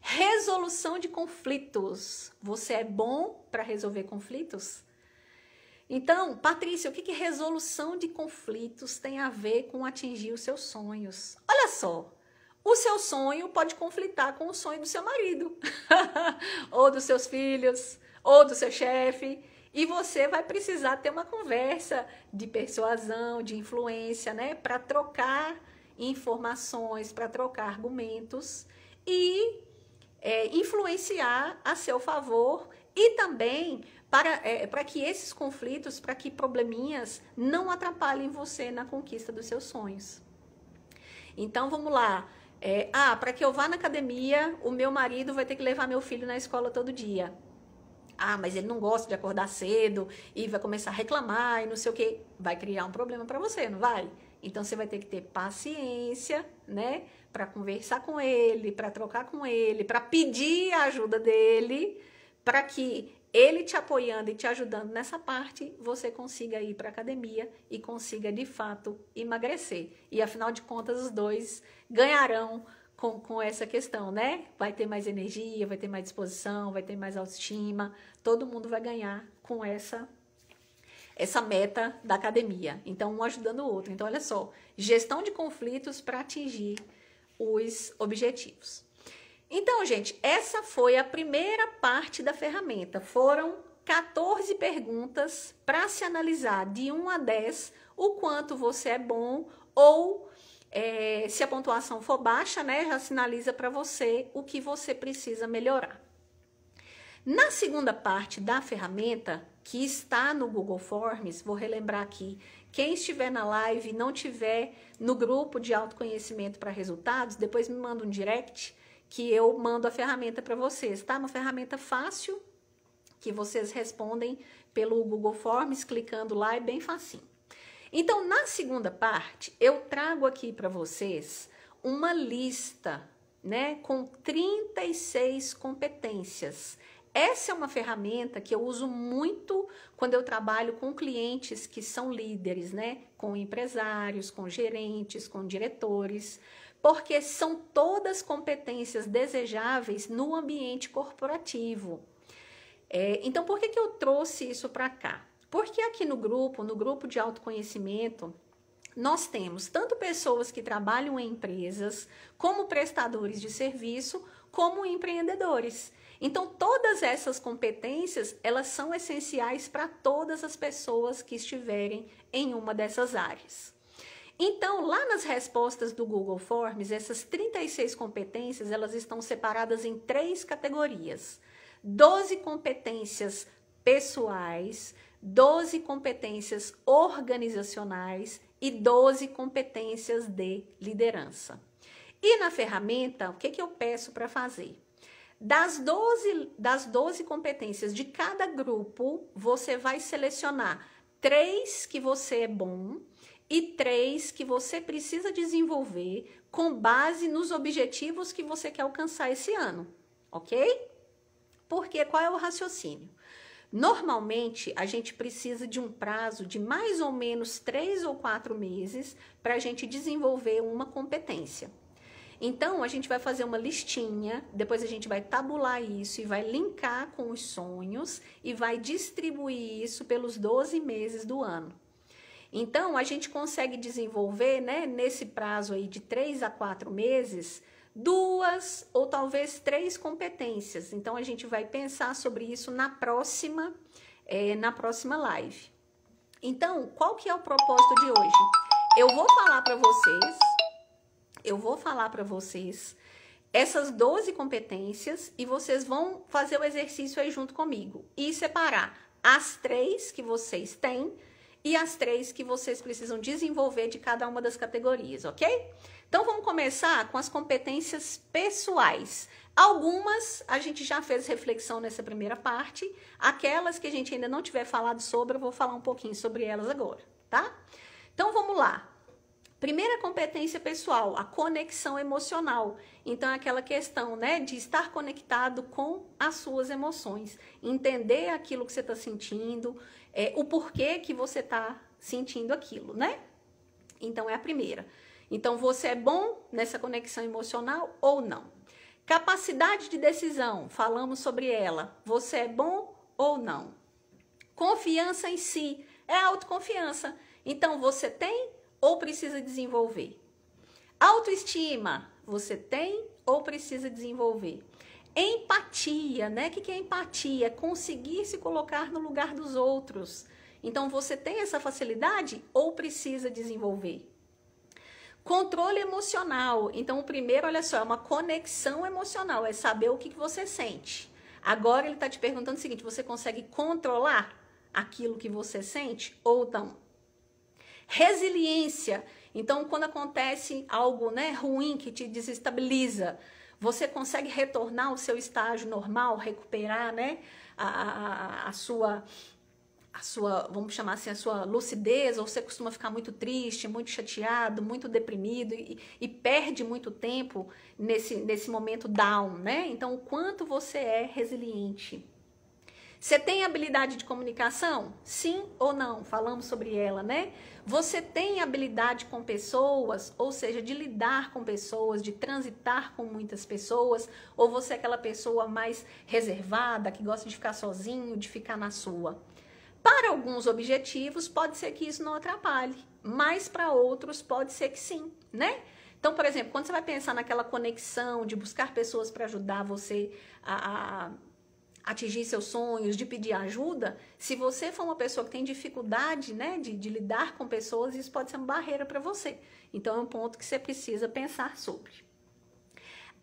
Resolução de conflitos. Você é bom para resolver conflitos? Então, Patrícia, o que, que resolução de conflitos tem a ver com atingir os seus sonhos? Olha só, o seu sonho pode conflitar com o sonho do seu marido, <laughs> ou dos seus filhos, ou do seu chefe. E você vai precisar ter uma conversa de persuasão, de influência, né? Para trocar informações, para trocar argumentos e é, influenciar a seu favor e também para, é, para que esses conflitos, para que probleminhas não atrapalhem você na conquista dos seus sonhos. Então vamos lá. É, ah, para que eu vá na academia, o meu marido vai ter que levar meu filho na escola todo dia ah, mas ele não gosta de acordar cedo e vai começar a reclamar e não sei o que, vai criar um problema para você, não vai? Então você vai ter que ter paciência, né, para conversar com ele, para trocar com ele, para pedir a ajuda dele, para que ele te apoiando e te ajudando nessa parte, você consiga ir para academia e consiga de fato emagrecer. E afinal de contas, os dois ganharão com, com essa questão, né? Vai ter mais energia, vai ter mais disposição, vai ter mais autoestima. Todo mundo vai ganhar com essa essa meta da academia. Então, um ajudando o outro. Então, olha só, gestão de conflitos para atingir os objetivos. Então, gente, essa foi a primeira parte da ferramenta. Foram 14 perguntas para se analisar de 1 a 10 o quanto você é bom ou é, se a pontuação for baixa, né, já sinaliza para você o que você precisa melhorar. Na segunda parte da ferramenta, que está no Google Forms, vou relembrar aqui, quem estiver na live e não tiver no grupo de autoconhecimento para resultados, depois me manda um direct que eu mando a ferramenta para vocês, tá? Uma ferramenta fácil que vocês respondem pelo Google Forms, clicando lá, é bem facinho. Então, na segunda parte, eu trago aqui para vocês uma lista, né, com 36 competências. Essa é uma ferramenta que eu uso muito quando eu trabalho com clientes que são líderes, né, com empresários, com gerentes, com diretores, porque são todas competências desejáveis no ambiente corporativo. É, então, por que, que eu trouxe isso para cá? Porque aqui no grupo, no grupo de autoconhecimento, nós temos tanto pessoas que trabalham em empresas, como prestadores de serviço, como empreendedores. Então, todas essas competências, elas são essenciais para todas as pessoas que estiverem em uma dessas áreas. Então, lá nas respostas do Google Forms, essas 36 competências, elas estão separadas em três categorias. 12 competências pessoais, 12 competências organizacionais e 12 competências de liderança. E na ferramenta, o que, que eu peço para fazer? Das 12, das 12 competências de cada grupo, você vai selecionar três que você é bom e três que você precisa desenvolver com base nos objetivos que você quer alcançar esse ano, ok? Porque qual é o raciocínio? Normalmente, a gente precisa de um prazo de mais ou menos três ou quatro meses para a gente desenvolver uma competência. Então, a gente vai fazer uma listinha, depois a gente vai tabular isso e vai linkar com os sonhos e vai distribuir isso pelos 12 meses do ano. Então, a gente consegue desenvolver, né, nesse prazo aí de três a quatro meses, duas ou talvez três competências. Então a gente vai pensar sobre isso na próxima é, na próxima live. Então qual que é o propósito de hoje? Eu vou falar para vocês, eu vou falar para vocês essas 12 competências e vocês vão fazer o exercício aí junto comigo e separar as três que vocês têm e as três que vocês precisam desenvolver de cada uma das categorias, ok? Então vamos começar com as competências pessoais. Algumas a gente já fez reflexão nessa primeira parte, aquelas que a gente ainda não tiver falado sobre, eu vou falar um pouquinho sobre elas agora, tá? Então vamos lá. Primeira competência pessoal, a conexão emocional. Então, é aquela questão, né, de estar conectado com as suas emoções, entender aquilo que você está sentindo, é, o porquê que você está sentindo aquilo, né? Então, é a primeira. Então, você é bom nessa conexão emocional ou não? Capacidade de decisão, falamos sobre ela. Você é bom ou não? Confiança em si, é autoconfiança. Então, você tem ou precisa desenvolver? Autoestima, você tem ou precisa desenvolver? Empatia, né? O que é empatia? Conseguir se colocar no lugar dos outros. Então, você tem essa facilidade ou precisa desenvolver? Controle emocional. Então, o primeiro, olha só, é uma conexão emocional, é saber o que, que você sente. Agora ele está te perguntando o seguinte: você consegue controlar aquilo que você sente ou não? Resiliência. Então, quando acontece algo né, ruim que te desestabiliza, você consegue retornar ao seu estágio normal, recuperar né, a, a, a sua a sua, vamos chamar assim, a sua lucidez, ou você costuma ficar muito triste, muito chateado, muito deprimido e, e perde muito tempo nesse, nesse momento down, né? Então, o quanto você é resiliente. Você tem habilidade de comunicação? Sim ou não? Falamos sobre ela, né? Você tem habilidade com pessoas, ou seja, de lidar com pessoas, de transitar com muitas pessoas, ou você é aquela pessoa mais reservada, que gosta de ficar sozinho, de ficar na sua? Para alguns objetivos, pode ser que isso não atrapalhe, mas para outros, pode ser que sim, né? Então, por exemplo, quando você vai pensar naquela conexão de buscar pessoas para ajudar você a, a atingir seus sonhos, de pedir ajuda, se você for uma pessoa que tem dificuldade né, de, de lidar com pessoas, isso pode ser uma barreira para você. Então, é um ponto que você precisa pensar sobre.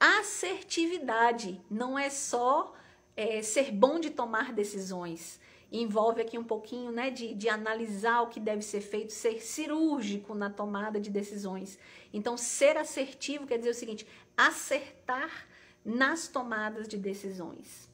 Assertividade não é só é, ser bom de tomar decisões, envolve aqui um pouquinho né, de, de analisar o que deve ser feito, ser cirúrgico na tomada de decisões. Então, ser assertivo quer dizer o seguinte: acertar nas tomadas de decisões.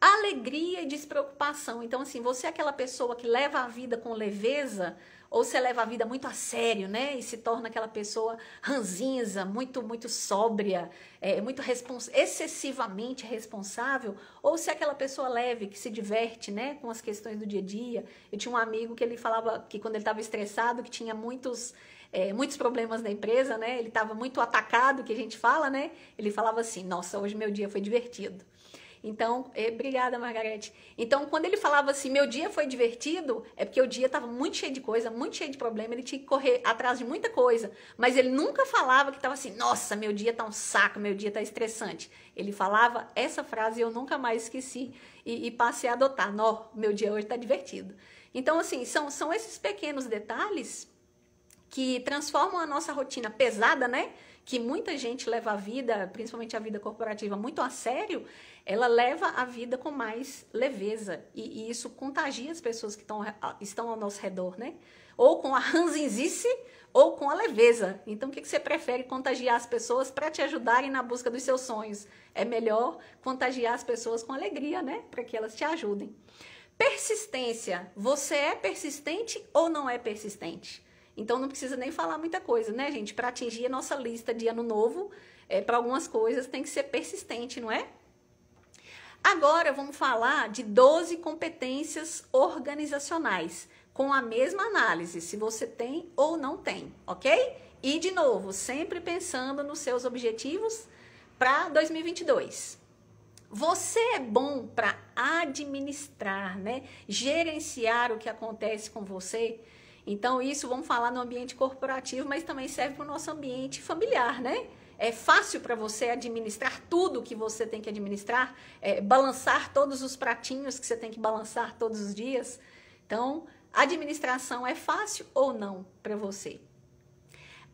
Alegria e despreocupação. Então, assim, você é aquela pessoa que leva a vida com leveza, ou você leva a vida muito a sério, né? E se torna aquela pessoa ranzinza, muito, muito sóbria, é, muito respons excessivamente responsável, ou se é aquela pessoa leve, que se diverte, né? Com as questões do dia a dia. Eu tinha um amigo que ele falava que quando ele estava estressado, que tinha muitos é, muitos problemas na empresa, né? Ele estava muito atacado, que a gente fala, né? Ele falava assim: Nossa, hoje meu dia foi divertido. Então, é, obrigada, Margarete. Então, quando ele falava assim, meu dia foi divertido, é porque o dia estava muito cheio de coisa, muito cheio de problema, ele tinha que correr atrás de muita coisa. Mas ele nunca falava que estava assim, nossa, meu dia tá um saco, meu dia tá estressante. Ele falava essa frase e eu nunca mais esqueci e, e passei a adotar. Nó, meu dia hoje tá divertido. Então, assim, são, são esses pequenos detalhes que transformam a nossa rotina pesada, né? Que muita gente leva a vida, principalmente a vida corporativa, muito a sério, ela leva a vida com mais leveza e, e isso contagia as pessoas que tão, estão ao nosso redor, né? Ou com a ranzinzice ou com a leveza. Então, o que, que você prefere contagiar as pessoas para te ajudarem na busca dos seus sonhos? É melhor contagiar as pessoas com alegria, né? Para que elas te ajudem. Persistência. Você é persistente ou não é persistente? Então não precisa nem falar muita coisa, né, gente? Para atingir a nossa lista de ano novo, é, para algumas coisas tem que ser persistente, não é? Agora vamos falar de 12 competências organizacionais, com a mesma análise, se você tem ou não tem, ok? E de novo, sempre pensando nos seus objetivos para 2022. Você é bom para administrar, né? Gerenciar o que acontece com você. Então, isso vamos falar no ambiente corporativo, mas também serve para o nosso ambiente familiar, né? é fácil para você administrar tudo que você tem que administrar, é, balançar todos os pratinhos que você tem que balançar todos os dias. Então, administração é fácil ou não para você?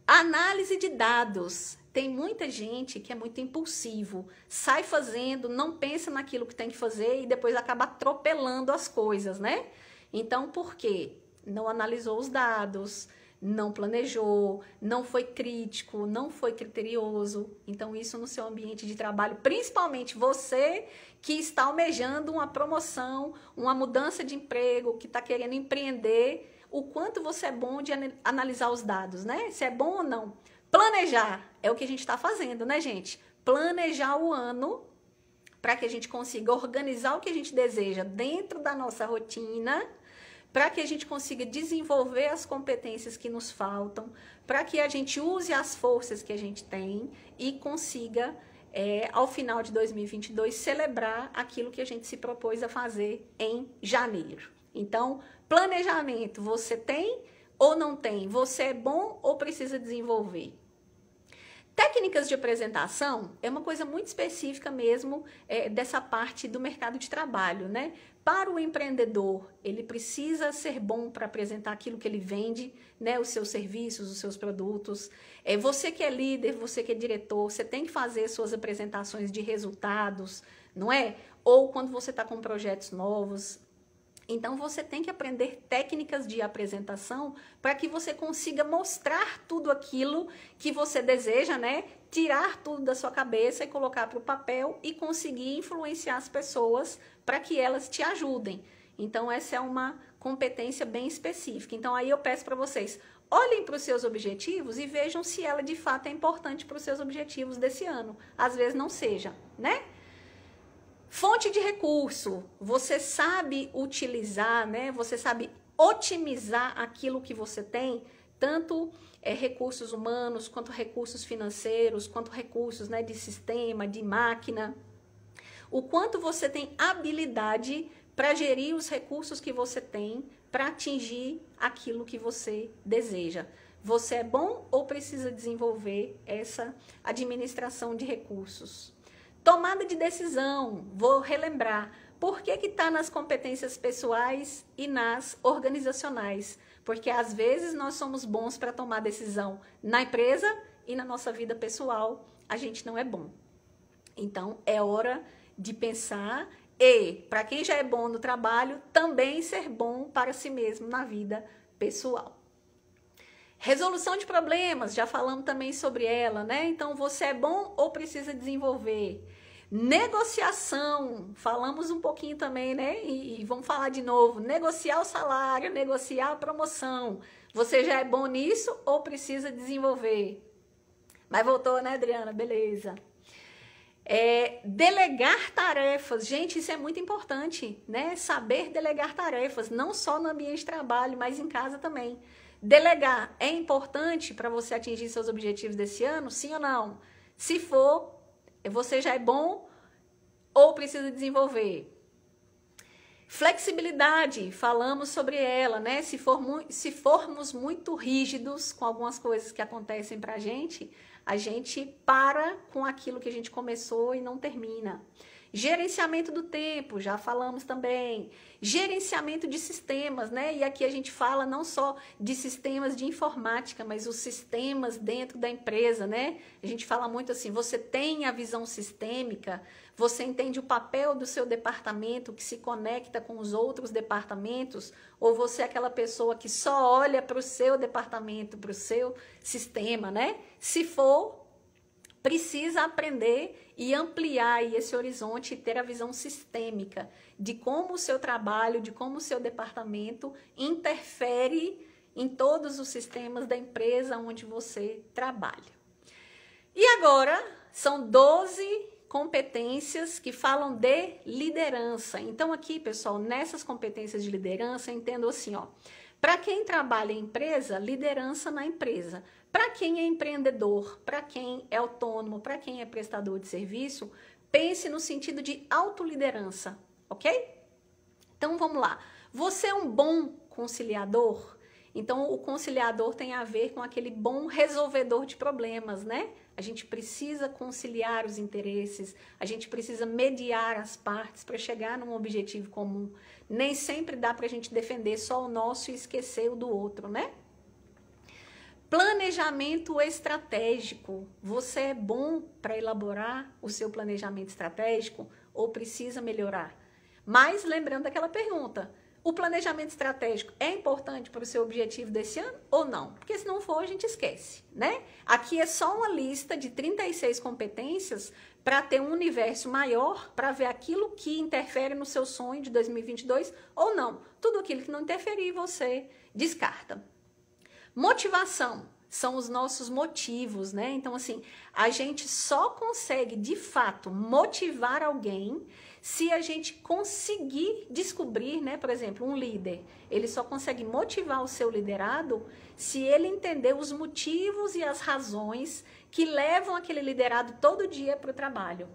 Análise de dados. Tem muita gente que é muito impulsivo, sai fazendo, não pensa naquilo que tem que fazer e depois acaba atropelando as coisas, né? Então, por quê? Não analisou os dados, não planejou, não foi crítico, não foi criterioso. Então, isso no seu ambiente de trabalho, principalmente você que está almejando uma promoção, uma mudança de emprego, que está querendo empreender, o quanto você é bom de analisar os dados, né? Se é bom ou não. Planejar é o que a gente está fazendo, né, gente? Planejar o ano para que a gente consiga organizar o que a gente deseja dentro da nossa rotina para que a gente consiga desenvolver as competências que nos faltam, para que a gente use as forças que a gente tem e consiga, é, ao final de 2022, celebrar aquilo que a gente se propôs a fazer em janeiro. Então, planejamento você tem ou não tem? Você é bom ou precisa desenvolver? Técnicas de apresentação é uma coisa muito específica mesmo é, dessa parte do mercado de trabalho, né? para o empreendedor, ele precisa ser bom para apresentar aquilo que ele vende, né, os seus serviços, os seus produtos. É você que é líder, você que é diretor, você tem que fazer suas apresentações de resultados, não é? Ou quando você está com projetos novos, então você tem que aprender técnicas de apresentação para que você consiga mostrar tudo aquilo que você deseja, né? Tirar tudo da sua cabeça e colocar para o papel e conseguir influenciar as pessoas para que elas te ajudem. Então essa é uma competência bem específica. Então aí eu peço para vocês, olhem para os seus objetivos e vejam se ela de fato é importante para os seus objetivos desse ano. Às vezes não seja, né? Fonte de recurso, você sabe utilizar, né? Você sabe otimizar aquilo que você tem, tanto é, recursos humanos, quanto recursos financeiros, quanto recursos né, de sistema, de máquina. O quanto você tem habilidade para gerir os recursos que você tem para atingir aquilo que você deseja. Você é bom ou precisa desenvolver essa administração de recursos? Tomada de decisão, vou relembrar. Por que está nas competências pessoais e nas organizacionais? Porque às vezes nós somos bons para tomar decisão na empresa e na nossa vida pessoal a gente não é bom. Então é hora de pensar e, para quem já é bom no trabalho, também ser bom para si mesmo na vida pessoal. Resolução de problemas, já falamos também sobre ela, né? Então você é bom ou precisa desenvolver? Negociação, falamos um pouquinho também, né? E, e vamos falar de novo: negociar o salário, negociar a promoção. Você já é bom nisso ou precisa desenvolver? Mas voltou, né, Adriana? Beleza. É, delegar tarefas, gente, isso é muito importante, né? Saber delegar tarefas, não só no ambiente de trabalho, mas em casa também. Delegar é importante para você atingir seus objetivos desse ano? Sim ou não? Se for, você já é bom ou precisa desenvolver? Flexibilidade, falamos sobre ela, né? Se, for se formos muito rígidos com algumas coisas que acontecem pra gente, a gente para com aquilo que a gente começou e não termina. Gerenciamento do tempo, já falamos também. Gerenciamento de sistemas, né? E aqui a gente fala não só de sistemas de informática, mas os sistemas dentro da empresa, né? A gente fala muito assim: você tem a visão sistêmica, você entende o papel do seu departamento que se conecta com os outros departamentos, ou você é aquela pessoa que só olha para o seu departamento, para o seu sistema, né? Se for, precisa aprender e ampliar esse horizonte e ter a visão sistêmica de como o seu trabalho, de como o seu departamento interfere em todos os sistemas da empresa onde você trabalha. E agora são 12 competências que falam de liderança. Então aqui, pessoal, nessas competências de liderança, entendo assim, ó. Para quem trabalha em empresa, liderança na empresa. Para quem é empreendedor, para quem é autônomo, para quem é prestador de serviço, pense no sentido de autoliderança, ok? Então vamos lá. Você é um bom conciliador? Então o conciliador tem a ver com aquele bom resolvedor de problemas, né? A gente precisa conciliar os interesses, a gente precisa mediar as partes para chegar num objetivo comum. Nem sempre dá para a gente defender só o nosso e esquecer o do outro, né? Planejamento estratégico. Você é bom para elaborar o seu planejamento estratégico ou precisa melhorar? Mas lembrando daquela pergunta, o planejamento estratégico é importante para o seu objetivo desse ano ou não? Porque se não for, a gente esquece, né? Aqui é só uma lista de 36 competências para ter um universo maior, para ver aquilo que interfere no seu sonho de 2022 ou não. Tudo aquilo que não interferir, você descarta. Motivação são os nossos motivos, né? Então, assim, a gente só consegue de fato motivar alguém se a gente conseguir descobrir, né? Por exemplo, um líder, ele só consegue motivar o seu liderado se ele entender os motivos e as razões que levam aquele liderado todo dia para o trabalho.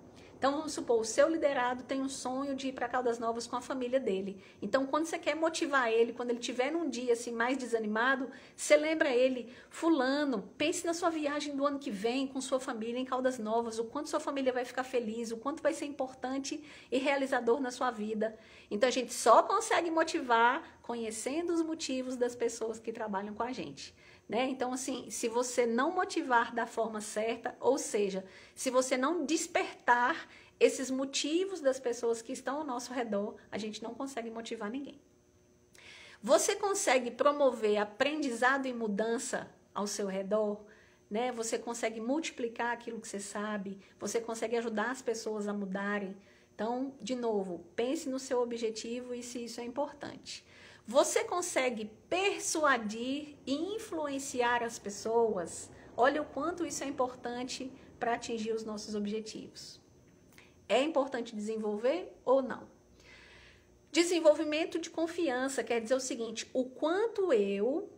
Então, vamos supor, o seu liderado tem um sonho de ir para Caldas Novas com a família dele. Então, quando você quer motivar ele, quando ele tiver num dia assim mais desanimado, você lembra ele, fulano, pense na sua viagem do ano que vem com sua família em Caldas Novas, o quanto sua família vai ficar feliz, o quanto vai ser importante e realizador na sua vida. Então, a gente só consegue motivar conhecendo os motivos das pessoas que trabalham com a gente né? Então, assim, se você não motivar da forma certa, ou seja, se você não despertar esses motivos das pessoas que estão ao nosso redor, a gente não consegue motivar ninguém. Você consegue promover aprendizado e mudança ao seu redor? Né? Você consegue multiplicar aquilo que você sabe, você consegue ajudar as pessoas a mudarem. Então, de novo, pense no seu objetivo e se isso é importante. Você consegue persuadir e influenciar as pessoas? Olha o quanto isso é importante para atingir os nossos objetivos. É importante desenvolver ou não? Desenvolvimento de confiança quer dizer o seguinte: o quanto eu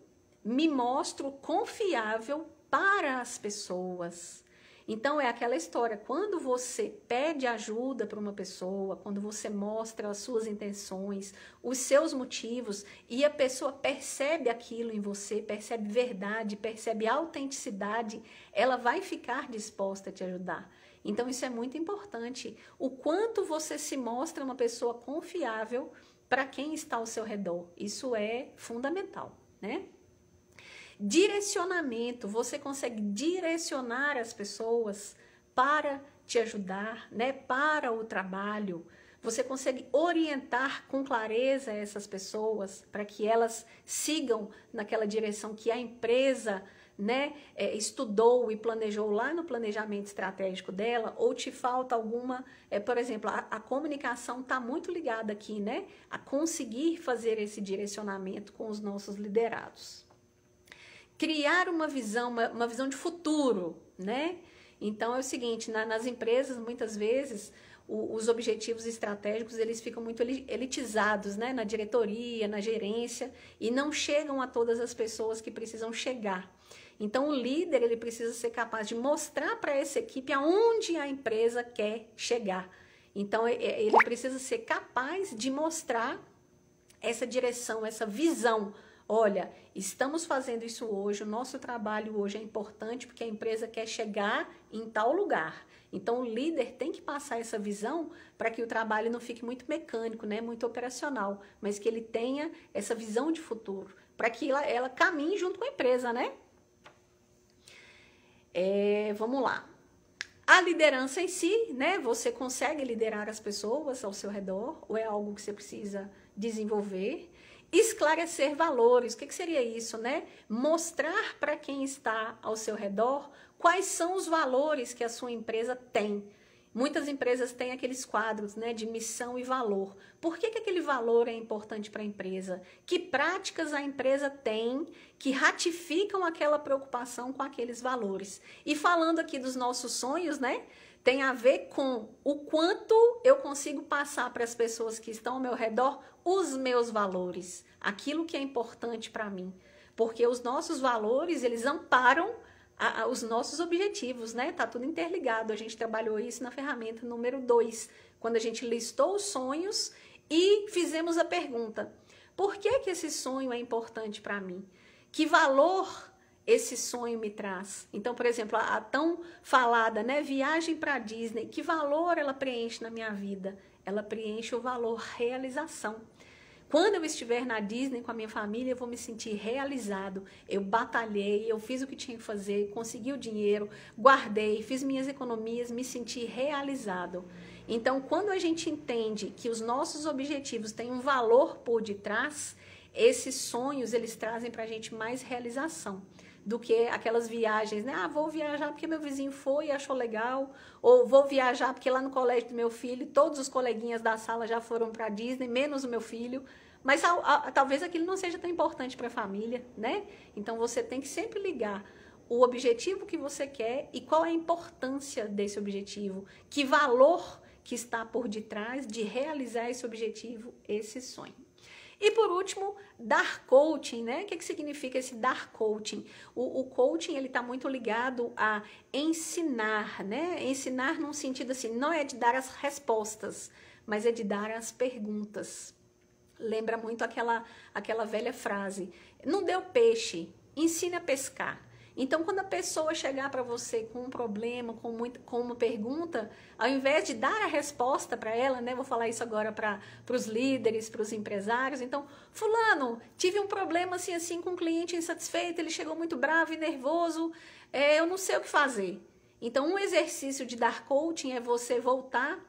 me mostro confiável para as pessoas, então é aquela história, quando você pede ajuda para uma pessoa, quando você mostra as suas intenções, os seus motivos e a pessoa percebe aquilo em você, percebe verdade, percebe autenticidade, ela vai ficar disposta a te ajudar. Então isso é muito importante, o quanto você se mostra uma pessoa confiável para quem está ao seu redor. Isso é fundamental, né? Direcionamento, você consegue direcionar as pessoas para te ajudar, né? Para o trabalho. Você consegue orientar com clareza essas pessoas para que elas sigam naquela direção que a empresa né, é, estudou e planejou lá no planejamento estratégico dela, ou te falta alguma, é, por exemplo, a, a comunicação está muito ligada aqui, né, a conseguir fazer esse direcionamento com os nossos liderados criar uma visão, uma, uma visão de futuro, né? Então é o seguinte, na, nas empresas muitas vezes o, os objetivos estratégicos eles ficam muito elitizados, né? Na diretoria, na gerência e não chegam a todas as pessoas que precisam chegar. Então o líder ele precisa ser capaz de mostrar para essa equipe aonde a empresa quer chegar. Então ele precisa ser capaz de mostrar essa direção, essa visão Olha, estamos fazendo isso hoje, o nosso trabalho hoje é importante porque a empresa quer chegar em tal lugar. Então, o líder tem que passar essa visão para que o trabalho não fique muito mecânico, né, muito operacional, mas que ele tenha essa visão de futuro, para que ela, ela, caminhe junto com a empresa, né? É, vamos lá. A liderança em si, né? Você consegue liderar as pessoas ao seu redor, ou é algo que você precisa desenvolver? Esclarecer valores, o que, que seria isso, né? Mostrar para quem está ao seu redor quais são os valores que a sua empresa tem. Muitas empresas têm aqueles quadros né, de missão e valor. Por que, que aquele valor é importante para a empresa? Que práticas a empresa tem que ratificam aquela preocupação com aqueles valores? E falando aqui dos nossos sonhos, né? tem a ver com o quanto eu consigo passar para as pessoas que estão ao meu redor os meus valores, aquilo que é importante para mim, porque os nossos valores eles amparam a, a, os nossos objetivos, né? Tá tudo interligado. A gente trabalhou isso na ferramenta número 2, quando a gente listou os sonhos e fizemos a pergunta: por que que esse sonho é importante para mim? Que valor esse sonho me traz. Então, por exemplo, a, a tão falada, né, viagem para Disney, que valor ela preenche na minha vida? Ela preenche o valor realização. Quando eu estiver na Disney com a minha família, eu vou me sentir realizado. Eu batalhei, eu fiz o que tinha que fazer, consegui o dinheiro, guardei, fiz minhas economias, me senti realizado. Então, quando a gente entende que os nossos objetivos têm um valor por detrás, esses sonhos eles trazem para a gente mais realização do que aquelas viagens, né? Ah, vou viajar porque meu vizinho foi e achou legal, ou vou viajar porque lá no colégio do meu filho todos os coleguinhas da sala já foram para Disney, menos o meu filho. Mas a, a, talvez aquilo não seja tão importante para a família, né? Então você tem que sempre ligar o objetivo que você quer e qual é a importância desse objetivo, que valor que está por detrás de realizar esse objetivo, esse sonho. E por último, dar coaching, né? O que, que significa esse dar coaching? O, o coaching ele está muito ligado a ensinar, né? Ensinar num sentido assim, não é de dar as respostas, mas é de dar as perguntas. Lembra muito aquela aquela velha frase: não deu peixe, ensina a pescar. Então, quando a pessoa chegar para você com um problema, com, muito, com uma pergunta, ao invés de dar a resposta para ela, né? Vou falar isso agora para os líderes, para os empresários. Então, fulano, tive um problema assim, assim, com um cliente insatisfeito, ele chegou muito bravo e nervoso, é, eu não sei o que fazer. Então, um exercício de dar coaching é você voltar.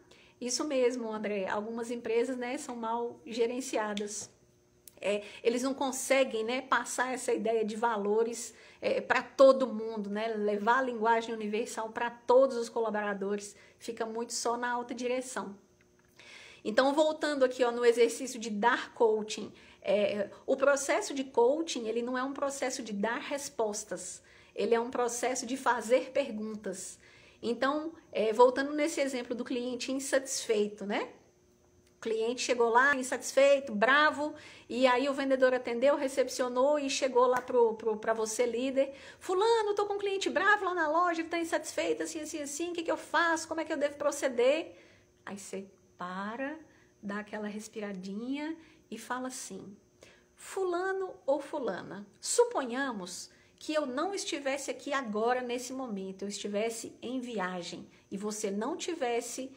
Isso mesmo, André. Algumas empresas né, são mal gerenciadas. É, eles não conseguem né, passar essa ideia de valores é, para todo mundo, né, levar a linguagem universal para todos os colaboradores, fica muito só na alta direção. Então, voltando aqui ó, no exercício de dar coaching, é, o processo de coaching ele não é um processo de dar respostas, ele é um processo de fazer perguntas. Então, é, voltando nesse exemplo do cliente insatisfeito, né? cliente chegou lá insatisfeito, bravo, e aí o vendedor atendeu, recepcionou e chegou lá para você, líder. Fulano, tô com um cliente bravo lá na loja, ele tá insatisfeito, assim, assim, assim, o que, que eu faço? Como é que eu devo proceder? Aí você para, dá aquela respiradinha e fala assim: Fulano ou Fulana, suponhamos que eu não estivesse aqui agora nesse momento, eu estivesse em viagem e você não tivesse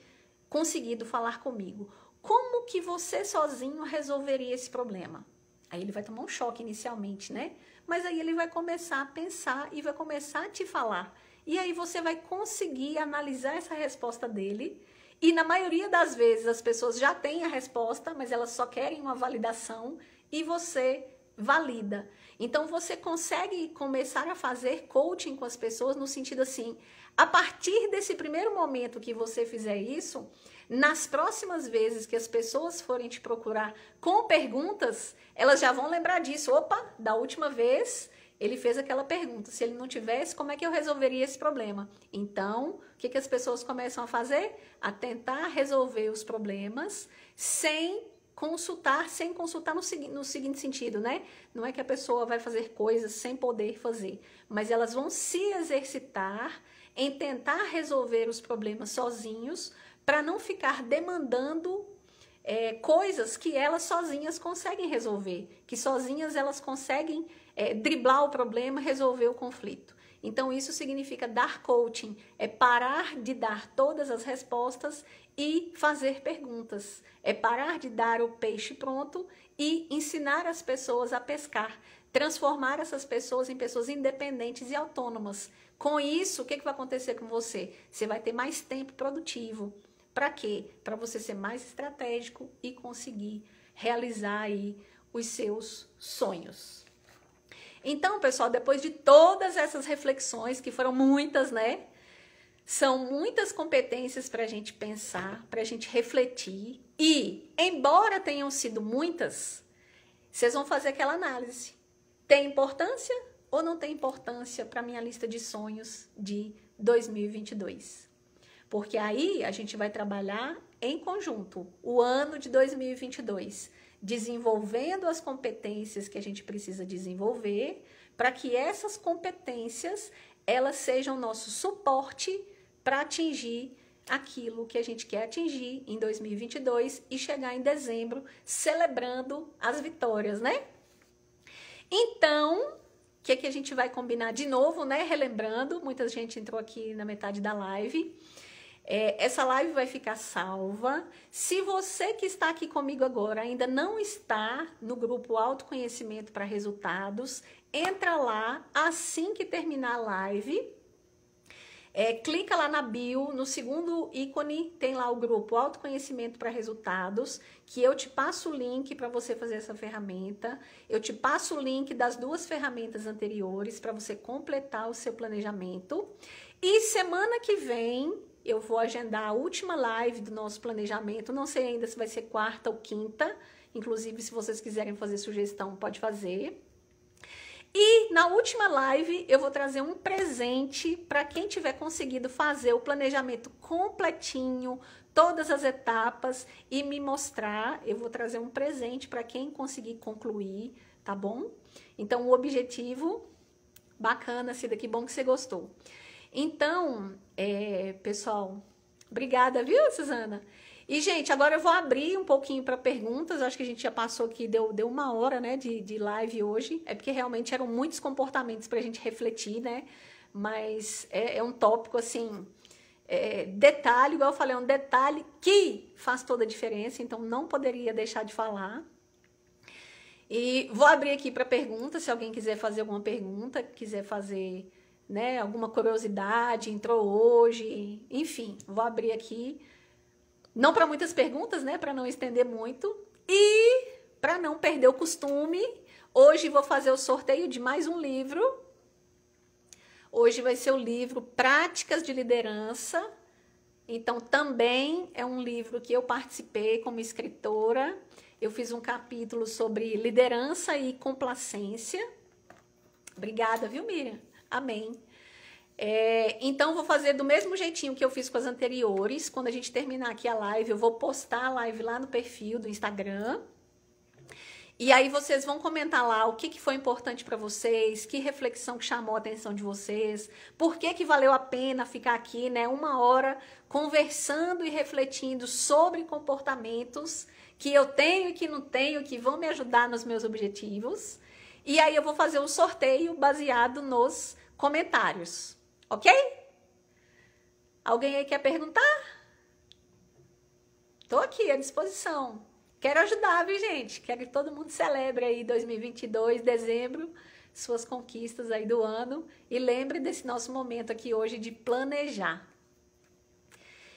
conseguido falar comigo. Como que você sozinho resolveria esse problema? Aí ele vai tomar um choque inicialmente, né? Mas aí ele vai começar a pensar e vai começar a te falar. E aí você vai conseguir analisar essa resposta dele. E na maioria das vezes as pessoas já têm a resposta, mas elas só querem uma validação e você valida. Então você consegue começar a fazer coaching com as pessoas no sentido assim, a partir desse primeiro momento que você fizer isso, nas próximas vezes que as pessoas forem te procurar com perguntas, elas já vão lembrar disso. Opa, da última vez ele fez aquela pergunta. Se ele não tivesse, como é que eu resolveria esse problema? Então, o que, que as pessoas começam a fazer? A tentar resolver os problemas sem consultar, sem consultar no, segui no seguinte sentido, né? Não é que a pessoa vai fazer coisas sem poder fazer, mas elas vão se exercitar em tentar resolver os problemas sozinhos para não ficar demandando é, coisas que elas sozinhas conseguem resolver, que sozinhas elas conseguem é, driblar o problema, resolver o conflito. Então, isso significa dar coaching, é parar de dar todas as respostas e fazer perguntas, é parar de dar o peixe pronto e ensinar as pessoas a pescar, transformar essas pessoas em pessoas independentes e autônomas. Com isso, o que, que vai acontecer com você? Você vai ter mais tempo produtivo, para quê? Para você ser mais estratégico e conseguir realizar aí os seus sonhos. Então, pessoal, depois de todas essas reflexões, que foram muitas, né? São muitas competências para a gente pensar, para a gente refletir. E, embora tenham sido muitas, vocês vão fazer aquela análise. Tem importância ou não tem importância para minha lista de sonhos de 2022? porque aí a gente vai trabalhar em conjunto o ano de 2022, desenvolvendo as competências que a gente precisa desenvolver, para que essas competências elas sejam nosso suporte para atingir aquilo que a gente quer atingir em 2022 e chegar em dezembro celebrando as vitórias, né? Então, o que, é que a gente vai combinar de novo, né? Relembrando, muita gente entrou aqui na metade da live. É, essa live vai ficar salva. Se você que está aqui comigo agora ainda não está no grupo Autoconhecimento para Resultados, entra lá assim que terminar a live. É, clica lá na bio, no segundo ícone tem lá o grupo Autoconhecimento para Resultados, que eu te passo o link para você fazer essa ferramenta. Eu te passo o link das duas ferramentas anteriores para você completar o seu planejamento. E semana que vem eu vou agendar a última live do nosso planejamento. Não sei ainda se vai ser quarta ou quinta. Inclusive, se vocês quiserem fazer sugestão, pode fazer. E na última live eu vou trazer um presente para quem tiver conseguido fazer o planejamento completinho, todas as etapas e me mostrar. Eu vou trazer um presente para quem conseguir concluir, tá bom? Então o objetivo bacana, Cida, que bom que você gostou. Então, é, pessoal, obrigada, viu, Suzana? E, gente, agora eu vou abrir um pouquinho para perguntas. Acho que a gente já passou aqui, deu, deu uma hora né, de, de live hoje. É porque realmente eram muitos comportamentos para a gente refletir, né? Mas é, é um tópico assim. É, detalhe, igual eu falei, é um detalhe que faz toda a diferença, então não poderia deixar de falar. E vou abrir aqui para perguntas, se alguém quiser fazer alguma pergunta, quiser fazer né, alguma curiosidade, entrou hoje, enfim, vou abrir aqui. Não para muitas perguntas, né, para não estender muito e para não perder o costume, hoje vou fazer o sorteio de mais um livro. Hoje vai ser o livro Práticas de Liderança. Então também é um livro que eu participei como escritora. Eu fiz um capítulo sobre liderança e complacência. Obrigada, viu, Miriam? Amém. É, então, vou fazer do mesmo jeitinho que eu fiz com as anteriores. Quando a gente terminar aqui a live, eu vou postar a live lá no perfil do Instagram. E aí vocês vão comentar lá o que, que foi importante para vocês, que reflexão que chamou a atenção de vocês, por que, que valeu a pena ficar aqui, né, uma hora conversando e refletindo sobre comportamentos que eu tenho e que não tenho, que vão me ajudar nos meus objetivos. E aí eu vou fazer um sorteio baseado nos comentários, ok? Alguém aí quer perguntar? Estou aqui à disposição. Quero ajudar, viu, gente? Quero que todo mundo celebre aí 2022, dezembro, suas conquistas aí do ano. E lembre desse nosso momento aqui hoje de planejar.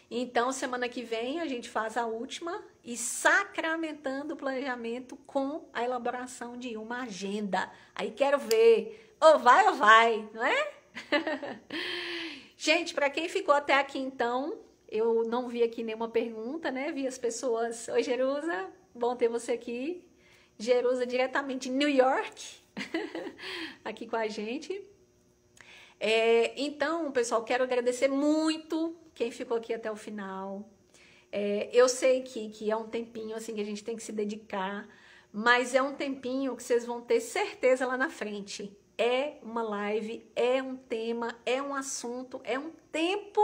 Então, semana que vem a gente faz a última e sacramentando o planejamento com a elaboração de uma agenda. Aí quero ver, ou oh, vai ou oh, vai, não é? <laughs> Gente, para quem ficou até aqui então, eu não vi aqui nenhuma pergunta, né? Vi as pessoas. Oi, Jerusa, bom ter você aqui. Jerusa, diretamente de New York, <laughs> aqui com a gente. É, então, pessoal, quero agradecer muito quem ficou aqui até o final. É, eu sei que, que é um tempinho assim que a gente tem que se dedicar, mas é um tempinho que vocês vão ter certeza lá na frente. É uma live, é um tema, é um assunto, é um tempo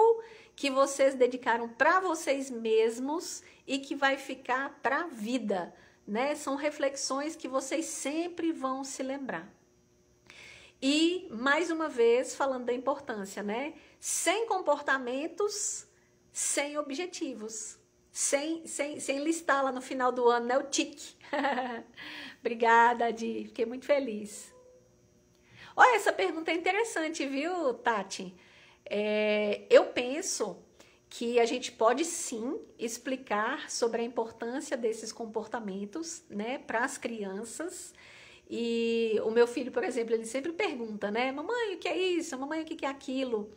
que vocês dedicaram para vocês mesmos e que vai ficar para a vida, né? São reflexões que vocês sempre vão se lembrar. E mais uma vez falando da importância, né? Sem comportamentos, sem objetivos sem, sem, sem listar lá no final do ano, né? O tique. <laughs> Obrigada, Adi. Fiquei muito feliz. Olha, essa pergunta é interessante, viu, Tati? É, eu penso que a gente pode sim explicar sobre a importância desses comportamentos, né, para as crianças. E o meu filho, por exemplo, ele sempre pergunta, né, mamãe, o que é isso? Mamãe, o que é aquilo?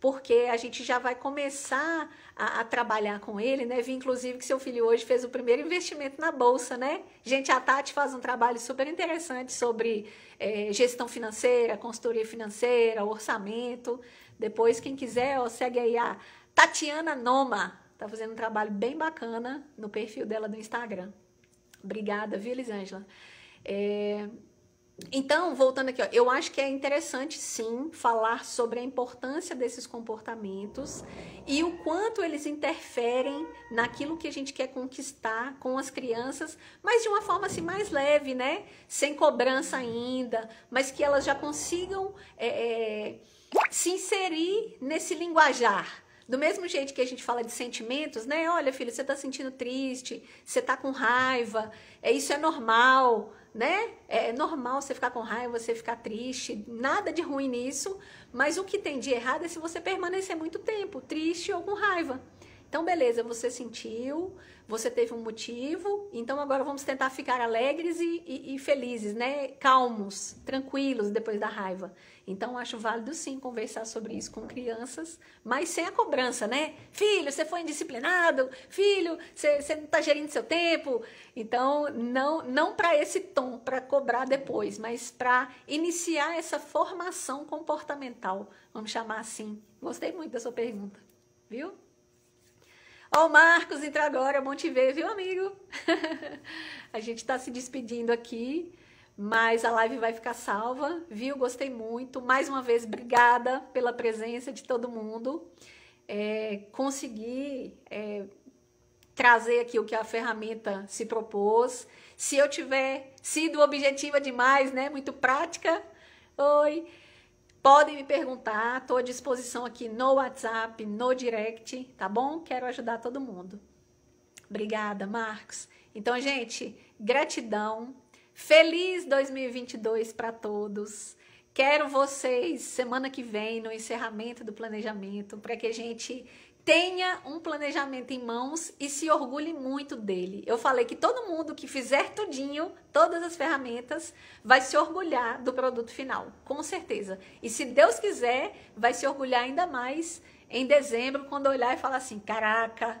porque a gente já vai começar a, a, trabalhar com ele, né? Vi, inclusive, que seu filho hoje fez o primeiro investimento na Bolsa, né? Gente, a Tati faz um trabalho super interessante sobre é, gestão financeira, consultoria financeira, orçamento. Depois, quem quiser, ó, segue aí a Tatiana Noma. Tá fazendo um trabalho bem bacana no perfil dela do Instagram. Obrigada, viu, Elisângela? É, então, voltando aqui, ó, eu acho que é interessante sim falar sobre a importância desses comportamentos e o quanto eles interferem naquilo que a gente quer conquistar com as crianças, mas de uma forma assim mais leve, né? Sem cobrança ainda, mas que elas já consigam é, é, se inserir nesse linguajar. Do mesmo jeito que a gente fala de sentimentos, né? Olha, filho, você tá sentindo triste, você tá com raiva, é isso é normal né? É, é normal você ficar com raiva, você ficar triste, nada de ruim nisso, mas o que tem de errado é se você permanecer muito tempo triste ou com raiva. Então, beleza, você sentiu, você teve um motivo, então agora vamos tentar ficar alegres e, e, e felizes, né? Calmos, tranquilos depois da raiva. Então, acho válido sim conversar sobre isso com crianças, mas sem a cobrança, né? Filho, você foi indisciplinado, filho, você, você não está gerindo seu tempo. Então, não, não para esse tom, para cobrar depois, mas para iniciar essa formação comportamental, vamos chamar assim. Gostei muito da sua pergunta, viu? Ó, o Marcos entra agora, bom te ver viu, amigo? <laughs> a gente tá se despedindo aqui, mas a live vai ficar salva, viu? Gostei muito. Mais uma vez, obrigada pela presença de todo mundo. É, consegui é, trazer aqui o que a ferramenta se propôs. Se eu tiver sido objetiva demais, né? Muito prática. Oi, Podem me perguntar, estou à disposição aqui no WhatsApp, no direct, tá bom? Quero ajudar todo mundo. Obrigada, Marcos. Então, gente, gratidão. Feliz 2022 para todos. Quero vocês semana que vem no encerramento do planejamento para que a gente tenha um planejamento em mãos e se orgulhe muito dele. Eu falei que todo mundo que fizer tudinho, todas as ferramentas, vai se orgulhar do produto final, com certeza. E se Deus quiser, vai se orgulhar ainda mais em dezembro, quando olhar e falar assim: caraca,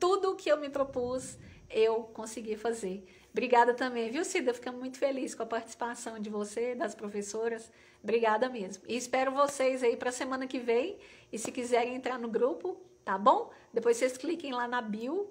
tudo o que eu me propus, eu consegui fazer. Obrigada também, viu, Cida? Fico muito feliz com a participação de você, das professoras. Obrigada mesmo. E espero vocês aí para a semana que vem. E se quiserem entrar no grupo, tá bom? Depois vocês cliquem lá na bio,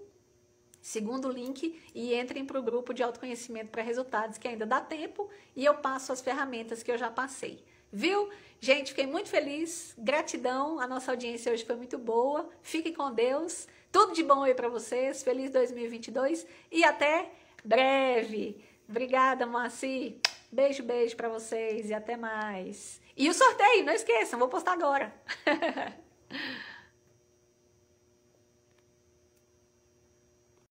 segundo link, e entrem para o grupo de autoconhecimento para resultados, que ainda dá tempo, e eu passo as ferramentas que eu já passei. Viu? Gente, fiquei muito feliz, gratidão, a nossa audiência hoje foi muito boa, fiquem com Deus, tudo de bom aí para vocês, feliz 2022 e até breve. Obrigada, Moacir, beijo, beijo para vocês e até mais. E o sorteio, não esqueçam, vou postar agora. <laughs>